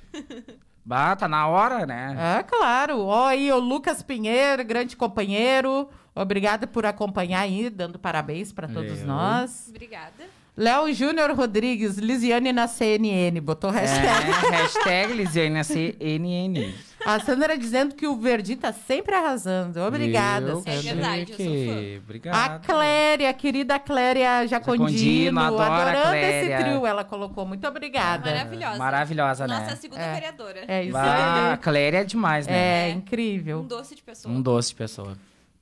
Bah, tá na hora, né? É, claro. Ó, aí o Lucas Pinheiro, grande companheiro. Obrigada por acompanhar aí, dando parabéns para todos Eu. nós. Obrigada. Léo Júnior Rodrigues, Lisiane na CNN. Botou hashtag. É, hashtag Lisiane na CNN. A Sandra dizendo que o Verdi tá sempre arrasando. Obrigada, eu, Sandra. É verdade, eu sou fã. A Cléria, querida Cléria Jacondino. Jacondino adorando esse trio. Ela colocou. Muito obrigada. É maravilhosa. Maravilhosa, né? Nossa é segunda é. vereadora. É isso aí. A Cléria é demais, né? É, é, incrível. Um doce de pessoa. Um doce de pessoa.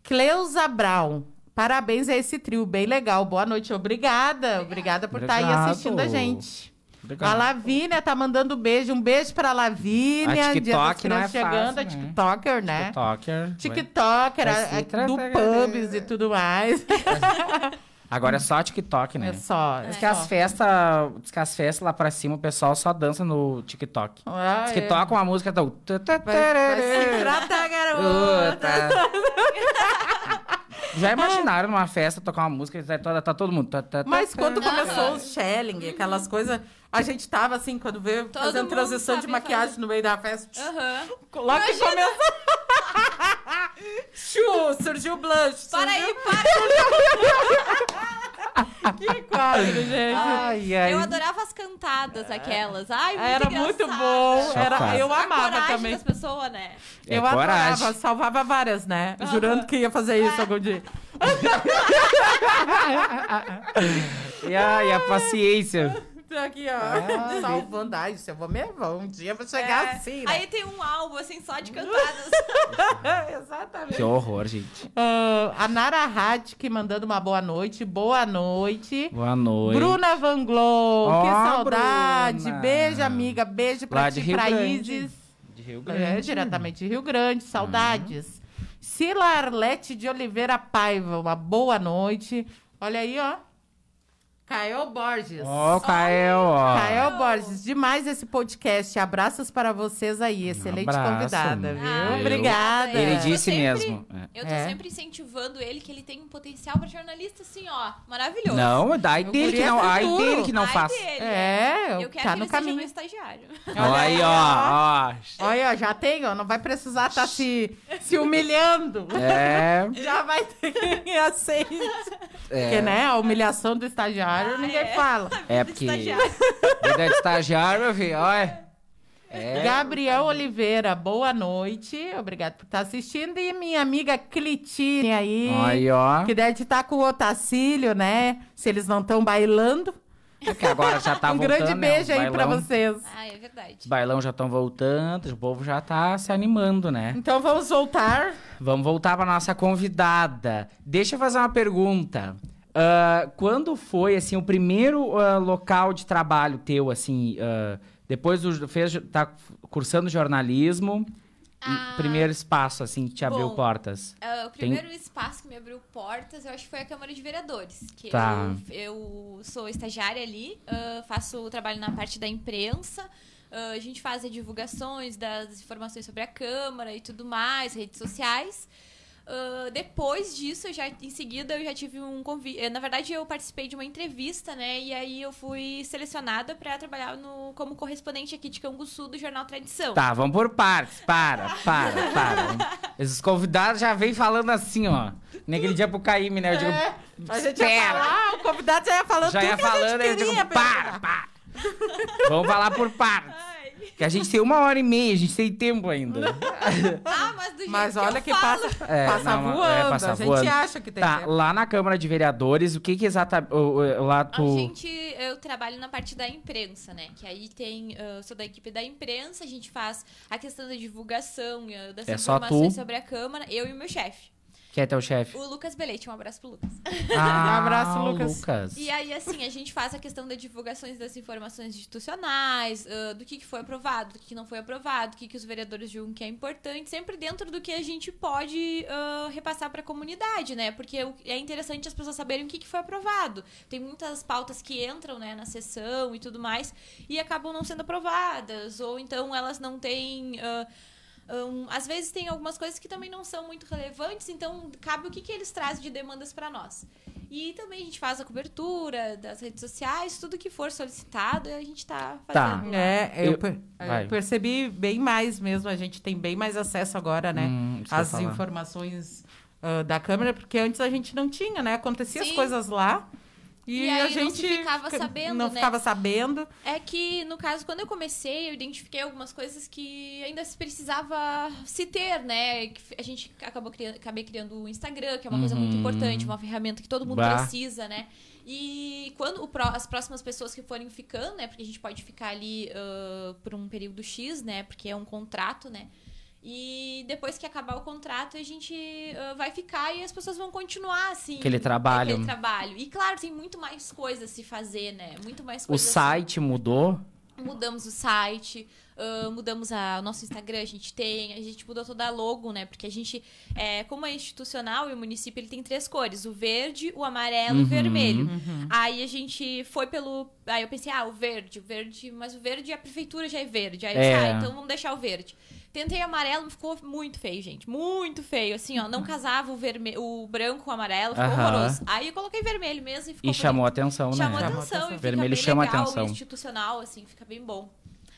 Cleusa Brown. Parabéns a esse trio, bem legal. Boa noite, obrigada. Obrigada por estar tá aí assistindo a gente. Obrigado. A Lavínia tá mandando beijo. Um beijo pra Lavínia. A TikTok não é chegando, fácil, a né? TikToker, né? TikToker. TikToker, a, a, do né? pubs e tudo mais. (laughs) Agora é só TikTok, né? É só. É diz, que só. As festas, diz que as festas lá pra cima, o pessoal só dança no TikTok. Ah, é. diz que é. toca uma música... Do... Vai, vai se tratar, garota! (laughs) Já imaginaram numa festa tocar uma música, tá, tá, tá todo mundo. Tá, tá, tá Mas tá, quando tá, começou o Schelling, aquelas coisas. A gente tava assim, quando veio Todo fazendo transição de maquiagem fazer. no meio da festa. Uhum. Logo Imagina. que começou. Chu, surgiu o blush. Para surgiu... aí, para! que quadro, gente. Ai, ai. Eu adorava as cantadas aquelas. Ai, ah, muito Era engraçado. muito bom. Era, eu amava a também. Das pessoas, né? É, eu coragem. adorava, salvava várias, né? Uhum. Jurando que ia fazer isso é. algum dia. (laughs) e ai, a paciência tá aqui, ó. Ah, salvando. Ai, isso eu vou mesmo. Um dia eu vou chegar é. assim. Né? Aí tem um álbum, assim, só de cantadas. (laughs) Exatamente. Que horror, gente. Uh, a Nara que mandando uma boa noite. Boa noite. Boa noite. Bruna Vanglow. Oh, que saudade. Bruna. Beijo, amiga. Beijo pra Lá ti, pra Isis. De Rio Grande. É, diretamente de Rio Grande. Saudades. Uhum. Sila Arlete de Oliveira Paiva, uma boa noite. Olha aí, ó. Caio Borges. Ó, oh, Caio. Caio Borges, demais esse podcast. Abraços para vocês aí. Excelente Abraço, convidada, viu? Ah, Obrigada. ele disse sempre, mesmo. É. Eu tô é. sempre incentivando ele, que ele tem um potencial para jornalista, assim, ó, maravilhoso. Não, é daí dele que não, aí dele que não faz. Dele, é, eu, eu quero tá que no ele caminho. seja estagiário. Olha aí, ó, Olha Olha, ó, já tem, ó. Não vai precisar estar tá se, se (laughs) humilhando. É. (laughs) Já vai ter quem aceite. É. Porque, né, a humilhação do estagiário estagiário, ah, ninguém é. fala. (laughs) É porque. Vida de estagiário, meu filho, olha. É. Gabriel Oliveira, boa noite. Obrigado por estar tá assistindo. E minha amiga Clitine aí. Aí, ó. Que deve estar tá com o Otacílio, né? Se eles não estão bailando. É agora já tá um (laughs) voltando. Um grande né? beijo né? aí para vocês. Ah, é verdade. Os bailão já estão voltando, o povo já tá se animando, né? Então vamos voltar. Vamos voltar para nossa convidada. Deixa eu fazer uma pergunta. Uh, quando foi, assim, o primeiro uh, local de trabalho teu, assim, uh, depois do, fez, tá cursando jornalismo, ah, primeiro espaço, assim, que te abriu portas? o primeiro Tem... espaço que me abriu portas, eu acho que foi a Câmara de Vereadores, que tá. eu, eu, sou estagiária ali, faço o trabalho na parte da imprensa, a gente faz divulgações das informações sobre a Câmara e tudo mais, redes sociais... Uh, depois disso, já, em seguida, eu já tive um convite. Eh, na verdade, eu participei de uma entrevista, né? E aí eu fui selecionada para trabalhar no, como correspondente aqui de Canguçu do Jornal Tradição. Tá, vamos por partes. Para, para, para. Esses convidados já vêm falando assim, ó. Naquele dia pro Caíme, né? Eu digo, é, a gente espera. Falar, o convidado já ia falando já ia falando, a gente queria, eu digo, para, para. vamos falar por partes. Que a gente tem uma hora e meia, a gente tem tempo ainda. (laughs) ah, mas do jeito Mas olha que, passa, é, passa não, voando. É, passa a gente acha que tem tá, tempo. Lá na Câmara de Vereadores, o que que exatamente... Lá tu... A gente... Eu trabalho na parte da imprensa, né? Que aí tem... Eu sou da equipe da imprensa, a gente faz a questão da divulgação, eh, das é informação sobre a Câmara. Eu e o meu chefe. Quem é teu chefe? O Lucas Belete, um abraço pro Lucas. Ah, (laughs) um abraço, Lucas. Lucas. E aí, assim, a gente faz a questão da divulgações das informações institucionais, uh, do que, que, foi aprovado, do que, que não foi aprovado, do que, que os vereadores julgam que é importante, sempre dentro do que a gente pode uh, repassar para a comunidade, né? Porque é interessante as pessoas saberem o que, que foi aprovado. Tem muitas pautas que entram né, na sessão e tudo mais, e acabam não sendo aprovadas, ou então elas não têm. Uh, um, às vezes tem algumas coisas que também não são muito relevantes, então cabe o que, que eles trazem de demandas para nós. E também a gente faz a cobertura das redes sociais, tudo que for solicitado, a gente está tá. fazendo. Tá. É, eu, per eu, percebi bem mais mesmo, a gente tem bem mais acesso agora, né? Hum, às informações uh, da câmera, porque antes a gente não tinha, né? Acontecia Sim. as coisas lá. E, e a gente não ficava sabendo, não né? ficava sabendo. É que no caso quando eu comecei, eu identifiquei algumas coisas que ainda se precisava se ter, né? A gente acabou criando, acabei criando o Instagram, que é uma uhum. coisa muito uhum. importante, uma ferramenta que todo mundo bah. precisa, né? E quando pró as próximas pessoas que forem ficando, né? Porque a gente pode ficar ali uh, por um período X, né? Porque é um contrato, né? E depois que acabar o contrato, a gente uh, vai ficar e as pessoas vão continuar, assim. Aquele trabalho. Aquele trabalho. E claro, tem muito mais coisa a se fazer, né? Muito mais coisa. O site mudou? Mudamos o site, uh, mudamos a, o nosso Instagram, a gente tem, a gente mudou toda a logo, né? Porque a gente, é, como é institucional e o município, ele tem três cores: o verde, o amarelo uhum, e o uhum. vermelho. Uhum. Aí a gente foi pelo. Aí eu pensei, ah, o verde, o verde, mas o verde a prefeitura já é verde. Aí eu é. disse, ah, então vamos deixar o verde. Tentei amarelo, ficou muito feio, gente. Muito feio. Assim, ó, não uhum. casava o, verme... o branco com o amarelo, ficou Aham. horroroso. Aí eu coloquei vermelho mesmo e ficou. E bonito. chamou atenção, né? Chamou atenção. Chamou atenção. E vermelho fica bem chama legal, atenção. institucional, assim, fica bem bom.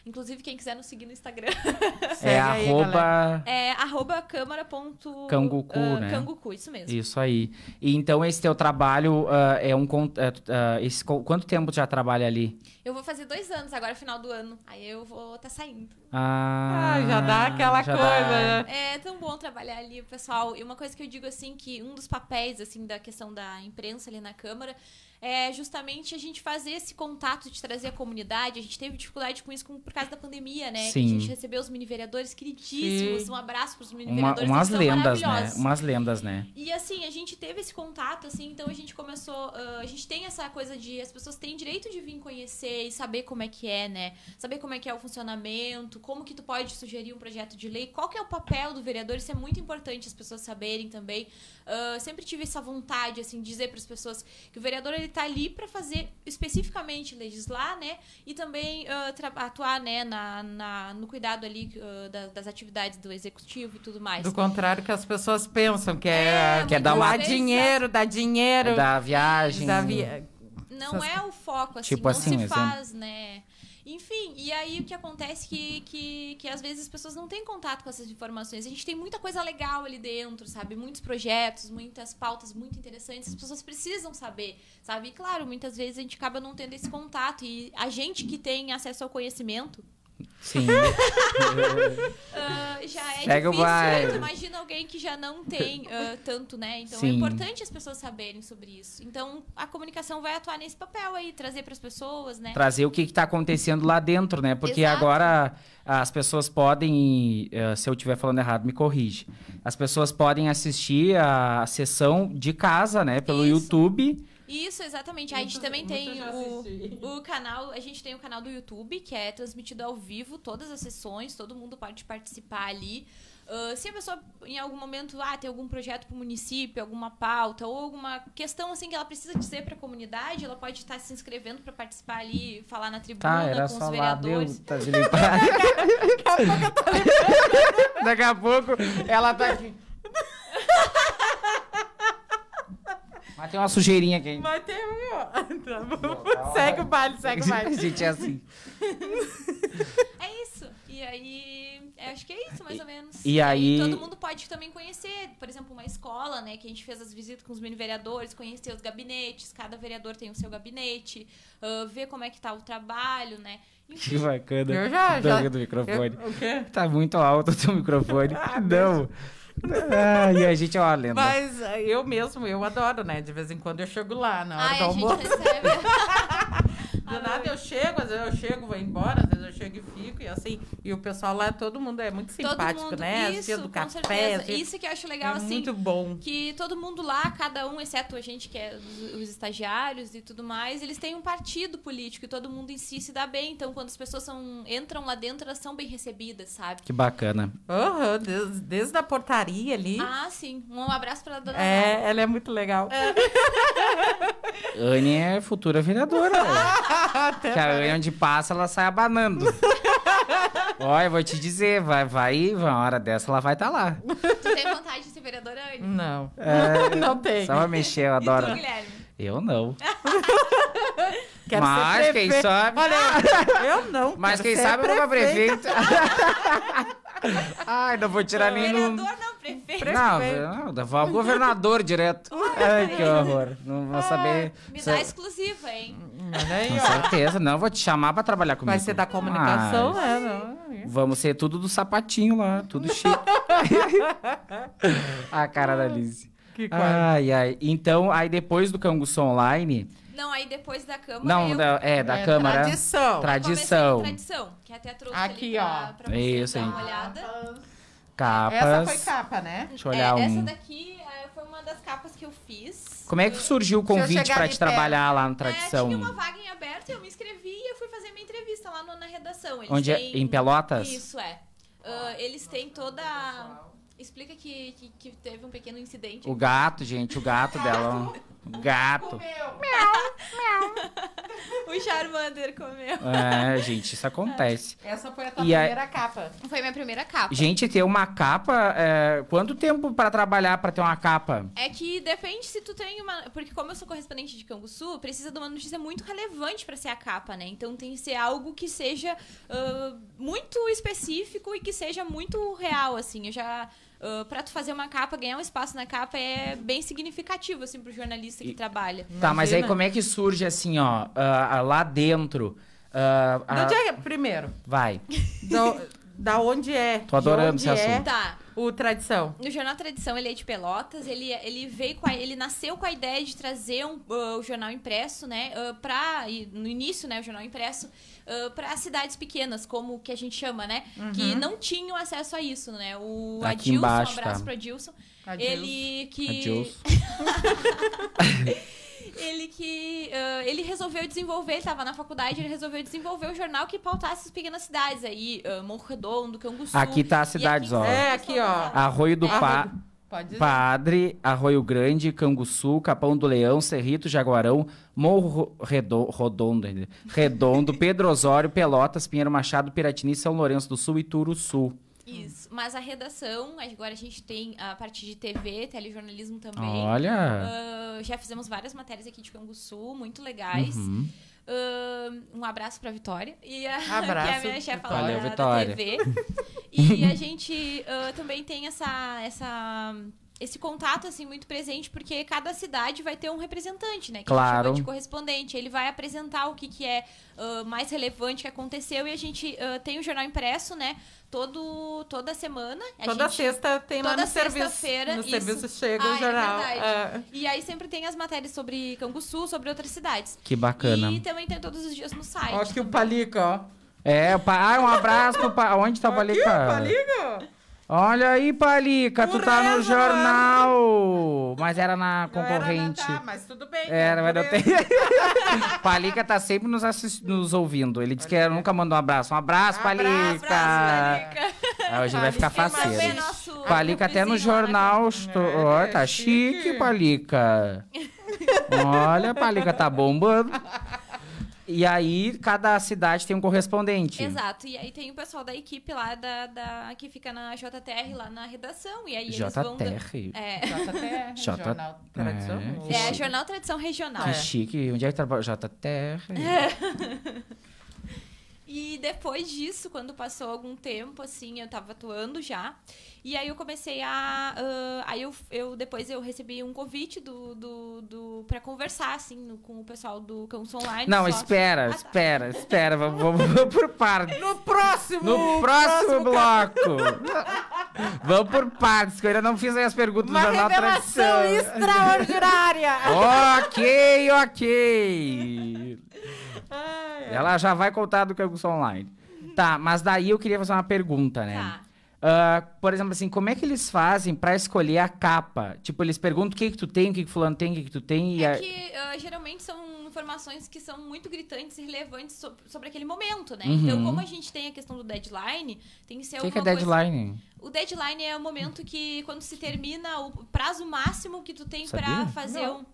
Inclusive, quem quiser nos seguir no Instagram. (laughs) é, arroba... é arroba câmara. Ponto, Kanguku, uh, ah, né? Kanguku, isso mesmo. Isso aí. E, então, esse teu trabalho uh, é um. Uh, esse, quanto tempo já trabalha ali? Eu vou fazer dois anos agora, é final do ano. Aí eu vou estar tá saindo. Ah, ah, já dá aquela já coisa, dá. É. Né? é tão bom trabalhar ali, pessoal. E uma coisa que eu digo assim, que um dos papéis, assim, da questão da imprensa ali na Câmara é justamente a gente fazer esse contato de trazer a comunidade. A gente teve dificuldade com isso por causa da pandemia, né? Sim. Que a gente recebeu os mini vereadores queridíssimos. Sim. Um abraço para os mini vereadores. Uma, umas lendas, né? Umas lendas, né? E assim, a gente teve esse contato, assim, então a gente começou. Uh, a gente tem essa coisa de. As pessoas têm direito de vir conhecer e saber como é que é, né? Saber como é que é o funcionamento, como que tu pode sugerir um projeto de lei, qual que é o papel do vereador, isso é muito importante as pessoas saberem também. Uh, sempre tive essa vontade, assim, de dizer para as pessoas que o vereador ele ele está ali para fazer especificamente legislar, né? E também uh, atuar, né, na, na, no cuidado ali uh, da, das atividades do executivo e tudo mais. Do contrário que as pessoas pensam, que é, é que é dar uma... Dá dinheiro, dá dinheiro. Dar viagem. Da via... Não é o foco, assim, tipo não assim, se faz, né? Enfim, e aí o que acontece que, que, que às vezes as pessoas não têm contato com essas informações. A gente tem muita coisa legal ali dentro, sabe? Muitos projetos, muitas pautas muito interessantes. As pessoas precisam saber, sabe? E claro, muitas vezes a gente acaba não tendo esse contato. E a gente que tem acesso ao conhecimento, Sim. uh, (laughs) já é Pega difícil. Imagina alguém que já não tem uh, tanto, né? Então é Sim. é importante as pessoas saberem sobre isso. Então a comunicação vai atuar nesse papel aí, trazer para as pessoas, né? Trazer o que está acontecendo lá dentro, né? Porque Exato. agora as pessoas podem, eh, se eu estiver falando errado, me corrige. As pessoas podem assistir a sessão de casa, né? Pelo isso. YouTube isso, exatamente. Muito, a gente também tem o, o canal, a gente tem o canal do YouTube, que é transmitido ao vivo, todas as sessões, todo mundo pode participar ali. Uh, se a pessoa em algum momento ah, tem algum projeto para o município, alguma pauta ou alguma questão assim que ela precisa dizer para a comunidade, ela pode estar tá se inscrevendo para participar ali, falar na tribuna tá, era com só os vereadores. Lá, tá de (laughs) Daqui a pouco ela tá aqui. Mas tem uma sujeirinha aqui. Mas tem, viu? (laughs) Tá bom. Tá (laughs) segue o baile, segue o (laughs) baile. A gente é assim. é isso. E aí, é, acho que é isso, mais ou menos. E, e aí... Todo mundo pode também conhecer, por exemplo, uma escola, né? Que a gente fez as visitas com os mini-vereadores, conhecer os gabinetes. Cada vereador tem o seu gabinete. Uh, ver como é que tá o trabalho, né? Que bacana. Eu já, já. Do microfone. Eu, o quê? Tá muito alto o teu microfone. ah, não. Mesmo ah, e a gente é uma lenda. Mas eu mesmo, eu adoro, né? De vez em quando eu chego lá na hora Ai, do almoço. (laughs) Do nada eu chego, às vezes eu chego, vou embora, às vezes eu chego e fico, e assim, e o pessoal lá, todo mundo é muito simpático, mundo, né? Isso, do café. Assim, isso que eu acho legal, é assim. Muito bom. Que todo mundo lá, cada um, exceto a gente que é os, os estagiários e tudo mais, eles têm um partido político e todo mundo em si se dá bem. Então, quando as pessoas são, entram lá dentro, elas são bem recebidas, sabe? Que bacana. Uhum, desde, desde a portaria ali. Ah, sim. Um abraço pra dona. É, ela é muito legal. É. (laughs) Anne é futura vereadora, Que a Anne onde passa, ela sai abanando. Olha, (laughs) vou te dizer, vai, vai, uma hora dessa ela vai estar tá lá. Tu tem vontade de ser vereadora, Anne? Não. É, (laughs) não tem. Só pra mexer, eu adoro. E tu, Guilherme? Eu não. (laughs) Quero Mas quem sabe. Olha, eu não. Mas quem sabe prefeito. eu vou pra prefeito. Ai, não vou tirar nem no... Vereador não, prefeito. Não, não dá governador direto. Ai, que horror. Não vou saber... Me dá exclusiva, hein? Com certeza. Não, vou te chamar pra trabalhar comigo. Vai ser da comunicação, Mas... é, não. É. Vamos ser tudo do sapatinho lá, tudo chique. (laughs) a cara da Lise. Ai, ai. Então, aí depois do Canguçu Online... Não, aí depois da Câmara. Não, eu... é, da é, Câmara. Tradição. Tradição. Tradição, que até trouxe Aqui, pra, ó. pra você Isso, dar uma olhada. Capas. Essa foi capa, né? É, Deixa eu olhar é, um. Essa daqui é, foi uma das capas que eu fiz. Como é que surgiu o convite para te trabalhar lá no é, Tradição? É, tinha uma vaga em aberto, eu me inscrevi e eu fui fazer minha entrevista lá na redação. Eles Onde têm... é? Em Pelotas? Isso, é. Uh, eles têm toda... Explica que, que, que, teve um pequeno incidente. O gato, gente, o gato (laughs) dela. Gato. (laughs) o Charmander comeu. É, gente, isso acontece. Essa foi a tua E a- primeira capa. Foi minha primeira capa. Gente, ter uma capa. é, Quanto tempo pra trabalhar pra ter uma capa? É que depende se tu tem uma. Porque, como eu sou correspondente de Canguçu, precisa de uma notícia muito relevante pra ser a capa, né? Então tem que ser algo que seja muito específico e que seja muito real, assim. Eu já Uh, ah, para tu fazer uma capa, ganhar um espaço na capa é bem significativo, assim, pro jornalista que e... trabalha. Tá, mas aí né? como é que surge, assim, ó, uh, lá dentro... Uh, a... É, primeiro. Vai. Do, da onde é. Tô adorando esse assunto. É tá. O Tradição. No jornal Tradição, ele é de Pelotas, ele, ele veio com a, ele nasceu com a ideia de trazer um, uh, o jornal impresso, né, uh, pra, no início, né, o jornal impresso, uh, para cidades pequenas, como que a gente chama, né, uhum. que não tinham acesso a isso, né, o tá Adilson, embaixo, um abraço tá. pro Adilson, Adilson. ele que... Adilson. (laughs) (laughs) ele que uh, ele resolveu desenvolver, ele estava na faculdade, ele resolveu desenvolver um jornal que pautasse as pequenas cidades aí, uh, Morro Redondo, Canguçu. Aqui tá as cidades, aqui, ó. Tá é, aqui, ó. Arroio do é. Pá. Padre, Arroio Grande, Canguçu, Capão do Leão, Cerrito, Jaguarão, Morro Redondo, Rodondo, Redondo (laughs) Pedro Osório, Pelotas, Pinheiro Machado, Piratini, São Lourenço do Sul e sul isso, mas a redação, agora a gente tem a parte de TV, telejornalismo também. Olha! Uh, já fizemos várias matérias aqui de Canguçu, muito legais. Uhum. Ah, um abraço pra Vitória. E a, (laughs) abraço, que é a minha chefa lá da Vitória. TV. (laughs) e a gente uh, também tem essa... essa esse contato assim muito presente porque cada cidade vai ter um representante né que claro de correspondente ele vai apresentar o que, que é uh, mais relevante que aconteceu e a gente uh, tem o jornal impresso né todo toda semana toda gente, sexta tem toda lá no sexta serviço feira, no isso. serviço chega ah, o é jornal é e aí sempre tem as matérias sobre Canguçu sobre outras cidades que bacana e também tem todos os dias no site acho que o Palico ó é, ah, um abraço pro pa... Onde tá o Palico? o Palico? Olha aí, Palica, tu tá no jornal! Mas era na concorrente. era, tá, mas tudo bem. Né? Era, mas eu tenho. (laughs) Palica tá sempre nos, assist... nos ouvindo. Ele disse que ele nunca mandou um abraço. Um abraço, Palica! Abraço, Palica. Ah, hoje ele vai ficar faceiro. É Palica até no né? jornal. É estou... Oh, tá chique, Palica. (laughs) Olha, Palica tá bombando. E aí, cada cidade tem um correspondente. Exato. E aí tem o pessoal da equipe lá da, da que fica na JTR, lá na redação. E aí eles JTR. vão... JTR? É. (laughs) JTR, Jornal Tradição. É. é, Jornal Tradição Regional. Que é. chique. Onde é que trabalha? JTR. É. (laughs) E depois disso, quando passou algum tempo, assim, eu tava atuando já. E aí eu comecei a. Uh, aí eu, eu depois eu recebi um convite do, do, do para conversar, assim, no, com o pessoal do Canso Online. Não, espera, ah, tá. espera, espera, vamos, (laughs) vamos por partes. No próximo! No próximo, próximo bloco! (laughs) vamos por partes, que eu ainda não fiz as perguntas Uma da nossa tradição. extraordinária! (laughs) ok, ok! Ai, Ela já vai contar do Canso Online. Tá, mas daí eu queria fazer uma pergunta, né? Tá. Ah, por exemplo, assim, como é que eles fazem para escolher a capa? Tipo, eles perguntam o que que tu tem, o que que fulano tem, o que que tu tem. é a... que uh, geralmente são informações que são muito gritantes e relevantes sobre aquele momento, né? Uhum. Então, como a gente tem a questão do deadline, tem que ser o que é deadline? Coisa... O deadline é o momento que quando se termina o prazo máximo que tu tem para fazer Não. um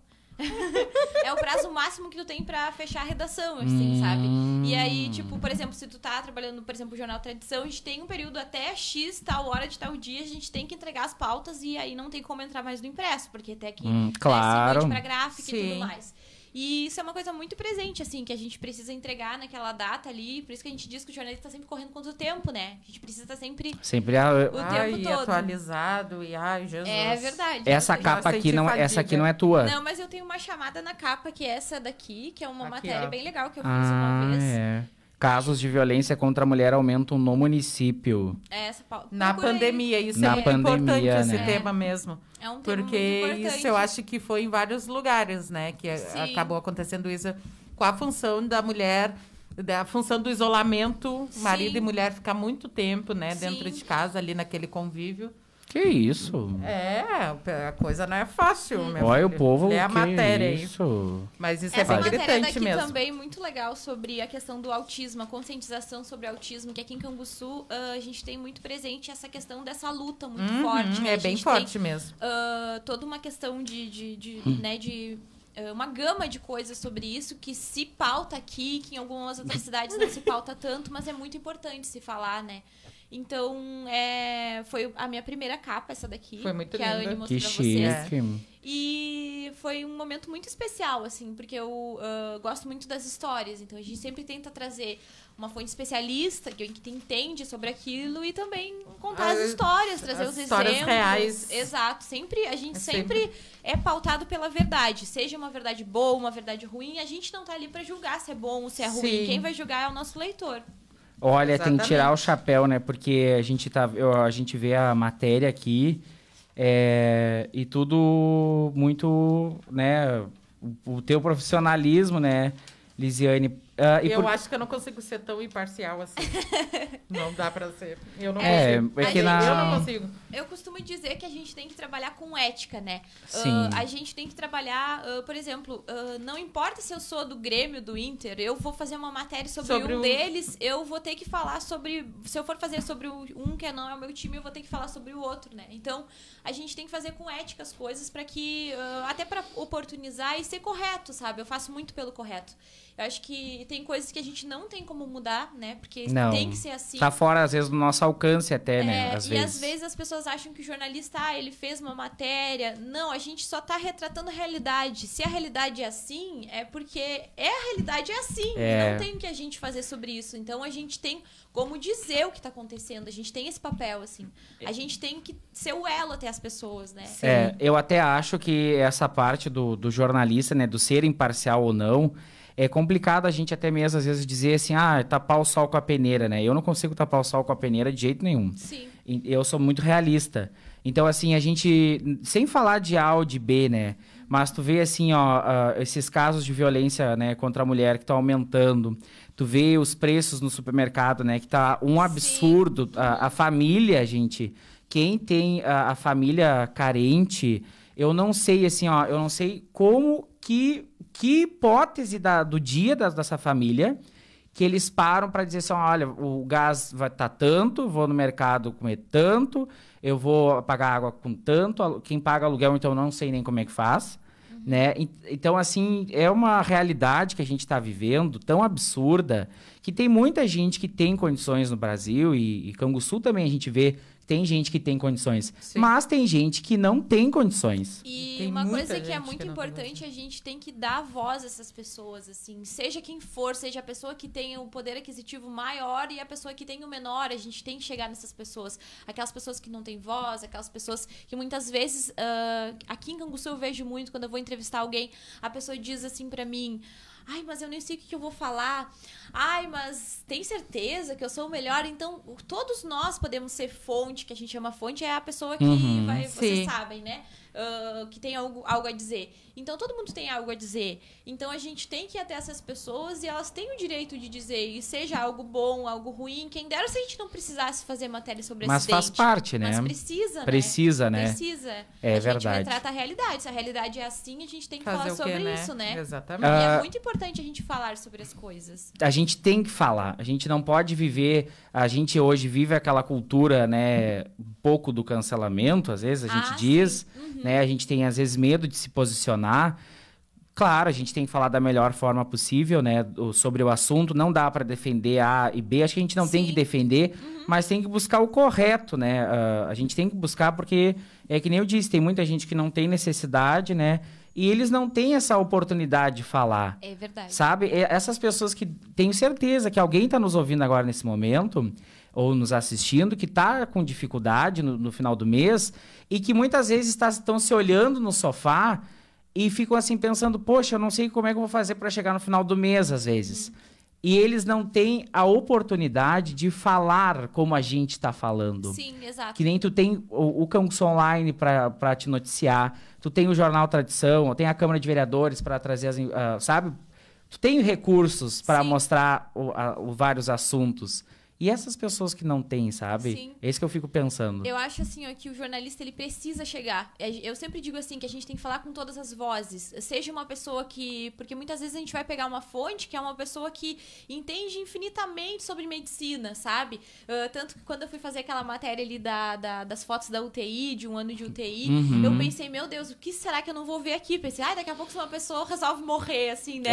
é o prazo máximo que tu tem para fechar a redação, assim, hum... sabe? E aí, hum. tipo, por exemplo, se tu tá trabalhando, por exemplo, o jornal Tradição, a gente tem um período até X, tal hora de tal dia, a gente tem que entregar as pautas e aí não tem como entrar mais no impresso, porque até que hum, né, claro. para gráfica Sim. e tudo mais. E isso é uma coisa muito presente, assim, que a gente precisa entregar naquela data ali. Por isso que a gente diz que o jornalista está sempre correndo contra o tempo, né? A gente precisa estar tá sempre. Sempre a... o ai, tempo todo. atualizado e ai, Jesus. É verdade. Essa capa aqui não, é- essa aqui não é tua. Não, mas eu tenho uma chamada na capa que é essa daqui, que é uma aqui, matéria ó. bem legal que eu fiz ah, uma vez. É casos de violência contra a mulher aumentam no município. É, essa pauta. Na pandemia, isso Na é pandemia, importante né? esse tema é. mesmo. É um tema Porque isso eu acho que foi em vários lugares, né? Que Sim. acabou acontecendo isso com a função da mulher, da função do isolamento, Sim. marido e mulher ficar muito tempo, né, Sim. dentro de casa, ali naquele convívio. Que isso? É, a coisa não é fácil, hum. meu Olha filho. o povo, é a matéria isso? Mas isso é Essa é bem gritante mesmo. também é muito legal sobre a questão do autismo, a conscientização sobre autismo, que aqui em Canguçu uh, a gente tem muito presente essa questão dessa luta muito uhum, forte. Né? É bem forte tem, mesmo. Uh, toda uma questão de, de, de hum. né, de ah, uma gama de coisas sobre isso que se pauta aqui, que em algumas outras (laughs) cidades não se pauta tanto, mas é muito importante se falar, né? Então, é, foi a minha primeira capa, essa daqui. Foi muito que linda. a que vocês. Chique. É. E foi um momento muito especial, assim, porque eu uh, gosto muito das histórias. Então, a gente sempre tenta trazer uma fonte especialista que, que entende sobre aquilo e também contar as, as histórias, trazer as os histórias exemplos. reais. Exato. Sempre, a gente é sempre... sempre... é pautado pela verdade. Seja uma verdade boa, uma verdade ruim, a gente não tá ali para julgar se é bom ou se é Sim. ruim. Quem vai julgar é o nosso leitor. Olha, Exatamente. tem que tirar o chapéu, né? Porque a gente, tá, a gente vê a matéria aqui é, e tudo muito, né? O, o teu profissionalismo, né, Lisiane, Uh, eu por... acho que eu não consigo ser tão imparcial assim. (laughs) não dá pra ser. Eu não é, é consigo. É que gente, na... Eu não consigo. Eu costumo dizer que a gente tem que trabalhar com ética, né? Sim. Uh, a gente tem que trabalhar, uh, por exemplo, não importa se eu sou do Grêmio, do Inter, eu vou fazer uma matéria sobre, sobre um deles, eu vou ter que falar sobre. Se eu for fazer sobre um que não é o meu time, eu vou ter que falar sobre o outro, né? Então, a gente tem que fazer com ética as coisas para que. até para oportunizar e ser correto, sabe? Eu faço muito pelo correto. Eu acho que tem coisas que a gente não tem como mudar, né? Porque não, tem que ser assim. Tá fora, às vezes, do nosso alcance até, né? é, né? Às e vezes. às vezes as pessoas acham que o jornalista, ah, ele fez uma matéria. Não, a gente só tá retratando a realidade. Se a realidade é assim, é porque é a realidade é assim. É... não tem o que a gente fazer sobre isso. Então a gente tem como dizer o que tá acontecendo. A gente tem esse papel, assim. A gente tem que ser o elo até as pessoas, né? Sim. É, eu até acho que essa parte do, do jornalista, né? Do ser imparcial ou não é complicado a gente até mesmo às vezes dizer assim, ah, tapar o sol com a peneira, né? Eu não consigo tapar o sol com a peneira de jeito nenhum. Sim. Eu sou muito realista. Então, assim, a gente, sem falar de A ou de B, né? Mas tu vê, assim, ó, esses casos de violência né, contra a mulher que estão tá aumentando. Tu vê os preços no supermercado, né? Que tá um absurdo. A, a, família, gente, quem tem a, a família carente, eu não sei, assim, ó, eu não sei como que que hipótese da, do dia da, dessa família que eles param para dizer assim, olha, o gás vai tá tanto, vou no mercado comer tanto, eu vou pagar água com tanto, quem paga aluguel então não sei nem como é que faz, uhum. né? Então assim, é uma realidade que a gente está vivendo tão absurda que tem muita gente que tem condições no Brasil e, e Canguçu também a gente vê tem gente que tem condições, Sim. mas tem gente que não tem condições. E tem uma coisa que é muito que importante, a gente tem que dar voz a essas pessoas, assim, seja quem for, seja a pessoa que tem o poder aquisitivo maior e a pessoa que tem o menor, a gente tem que chegar nessas pessoas, aquelas pessoas que não têm voz, aquelas pessoas que muitas vezes uh, aqui em Canguçu eu vejo muito quando eu vou entrevistar alguém, a pessoa diz assim para mim: Ai, mas eu nem sei o que, eu vou falar. Ai, mas tem certeza que eu sou o melhor? Então, todos nós podemos ser fonte, que a gente chama fonte, é a pessoa que uhum, vai. Sim. Vocês sabem, né? uh, que tem algo, algo a dizer. Então todo mundo tem algo a dizer. Então a gente tem que ir até essas pessoas e elas têm o direito de dizer, e seja algo bom, algo ruim. Quem dera se a gente não precisasse fazer matéria sobre Mas acidente. Mas faz parte, né? Mas precisa, né? Precisa, né? É Precisa. É a verdade. Gente retrata a realidade. Se a realidade é assim, a gente tem que fazer falar sobre quê, né? isso, né? Exatamente. Uh, é ah, muito importante a gente falar sobre as coisas. A gente tem que falar. A gente não pode viver. A gente hoje vive aquela cultura, né? Um pouco do cancelamento, às vezes, a gente ah, diz. Uhum né? A gente tem às vezes medo de se posicionar. Claro, a gente tem que falar da melhor forma possível, né, sobre o assunto. Não dá para defender A e B. Acho que a gente não Sim. tem que defender, uhum. mas tem que buscar o correto, né? Uh, a gente tem que buscar porque é que nem eu disse, tem muita gente que não tem necessidade, né? E eles não têm essa oportunidade de falar. É verdade. Sabe? Essas pessoas que tenho certeza que alguém está nos ouvindo agora nesse momento ou nos assistindo que está com dificuldade no, no, final do mês e que muitas vezes tá, estão se olhando no sofá e ficam assim pensando: poxa, eu não sei como é que eu vou fazer para chegar no final do mês, às vezes. Uhum. E eles não têm a oportunidade de falar como a gente está falando. Sim, exato. Que nem tu tem o, o Online para te noticiar, tu tem o Jornal Tradição, tem a Câmara de Vereadores para trazer as. Uh, sabe? Tu tem recursos para mostrar o, a, o vários assuntos. E essas pessoas que não têm, sabe? Sim. É isso que eu fico pensando. Eu acho assim, ó, que o jornalista ele precisa chegar. É, eu sempre digo assim que a gente tem que falar com todas as vozes. Seja uma pessoa que, porque muitas vezes a gente vai pegar uma fonte que é uma pessoa que entende infinitamente sobre medicina, sabe? Uh, tanto que quando eu fui fazer aquela matéria ali da, da das fotos da UTI, de um ano de UTI, uhum. eu pensei, meu Deus, o que será que eu não vou ver aqui? Pensei, ai, daqui a pouco uma pessoa resolve morrer, assim, né?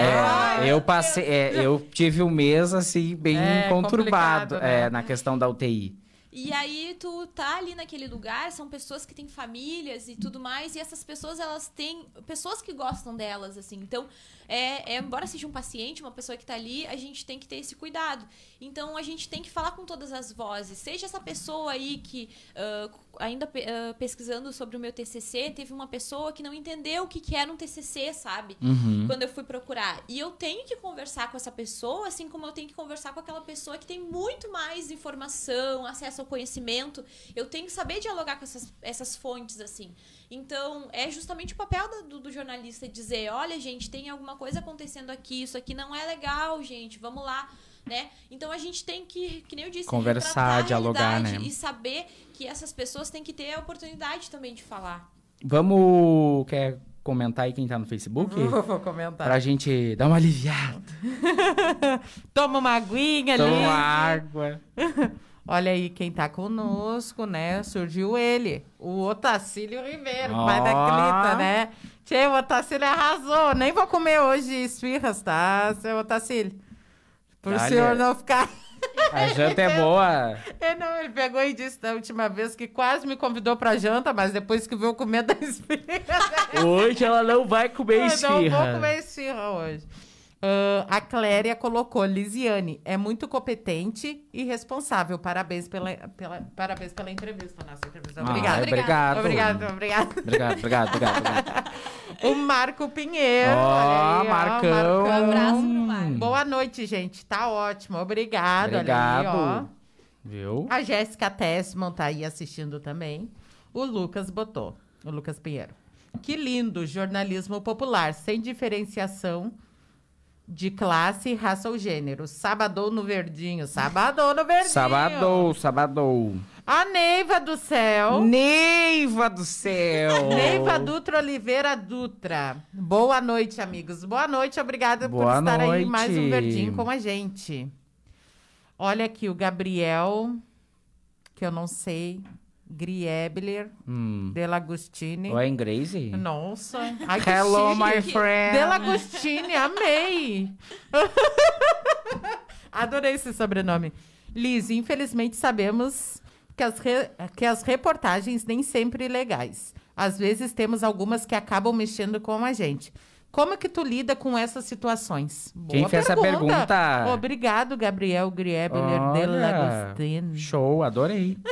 É, eu passei, é, eu tive um mês assim bem é, conturbado né? É, na questão da UTI. E aí tu tá ali naquele lugar, são pessoas que têm famílias e tudo mais, e essas pessoas elas têm pessoas que gostam delas assim. Então, é, é, embora seja um paciente, uma pessoa que está ali, a gente tem que ter esse cuidado. Então a gente tem que falar com todas as vozes. Seja essa pessoa aí que, uh, ainda uh, pesquisando sobre o meu TCC, teve uma pessoa que não entendeu o que, que era um TCC, sabe? Uhum. Quando eu fui procurar. E eu tenho que conversar com essa pessoa, assim como eu tenho que conversar com aquela pessoa que tem muito mais informação, acesso ao conhecimento. Eu tenho que saber dialogar com essas, essas fontes, assim. Então, é justamente o papel do, do jornalista dizer: olha, gente, tem alguma coisa acontecendo aqui, isso aqui não é legal, gente, vamos lá. Né? Então a gente tem que, que nem eu disse, conversar, dialogar, né? E saber que essas pessoas têm que ter a oportunidade também de falar. Vamos quer comentar aí quem tá no Facebook? Vou, vou comentar. Pra gente dar uma aliviada. (laughs) Toma uma aguinha Toma ali. Toma água. (laughs) Olha aí quem tá conosco, né? Surgiu ele, o Otacílio Ribeiro, oh. pai da Clita, né? Tchê, o Otacílio arrasou. Nem vou comer hoje esfirras, tá, seu Otacílio? Pro Olha. senhor não ficar... (laughs) A janta é boa. É, não, ele pegou e disse da última vez que quase me convidou pra janta, mas depois que viu comer da (laughs) esfirra... Hoje ela não vai comer esfirra. Eu não vou comer esfirra hoje. Uh, a Cléria colocou, Lisiane, é muito competente e responsável. Parabéns pela, pela parabéns pela entrevista, nossa entrevista. Ah, obrigada. Ah, obrigado. Obrigado, obrigado. Obrigado, obrigado, obrigado. obrigado. o Marco Pinheiro. Oh, Marcão. Um abraço pro Marco. Boa noite, gente. Tá ótimo. Obrigado. Obrigado. Aí, Viu? A Jéssica Tessman tá aí assistindo também. O Lucas botou, o Lucas Pinheiro. Que lindo, jornalismo popular, sem diferenciação de classe, raça ou gênero. Sabadou no verdinho, sabadou no verdinho. Sabadou, sabadou. A Neiva do céu. Neiva do céu. (laughs) Neiva Dutra Oliveira Dutra. Boa noite, amigos. Boa noite, obrigada Boa por noite. estar aí mais um verdinho com a gente. Olha aqui o Gabriel, que eu não sei Griebler, hum. Delagostini. Ué, em inglês? Nossa. Ai, Hello, my friend. Delagostini, amei. (laughs) Adorei esse sobrenome. Liz, infelizmente sabemos que as, re... que as reportagens nem sempre legais. Às vezes temos algumas que acabam mexendo com a gente. Como é que tu lida com essas situações? Boa Quem fez pergunta. essa pergunta? Obrigado, Gabriel Griebler Olha, de Lagostino. Show, adorei. (laughs)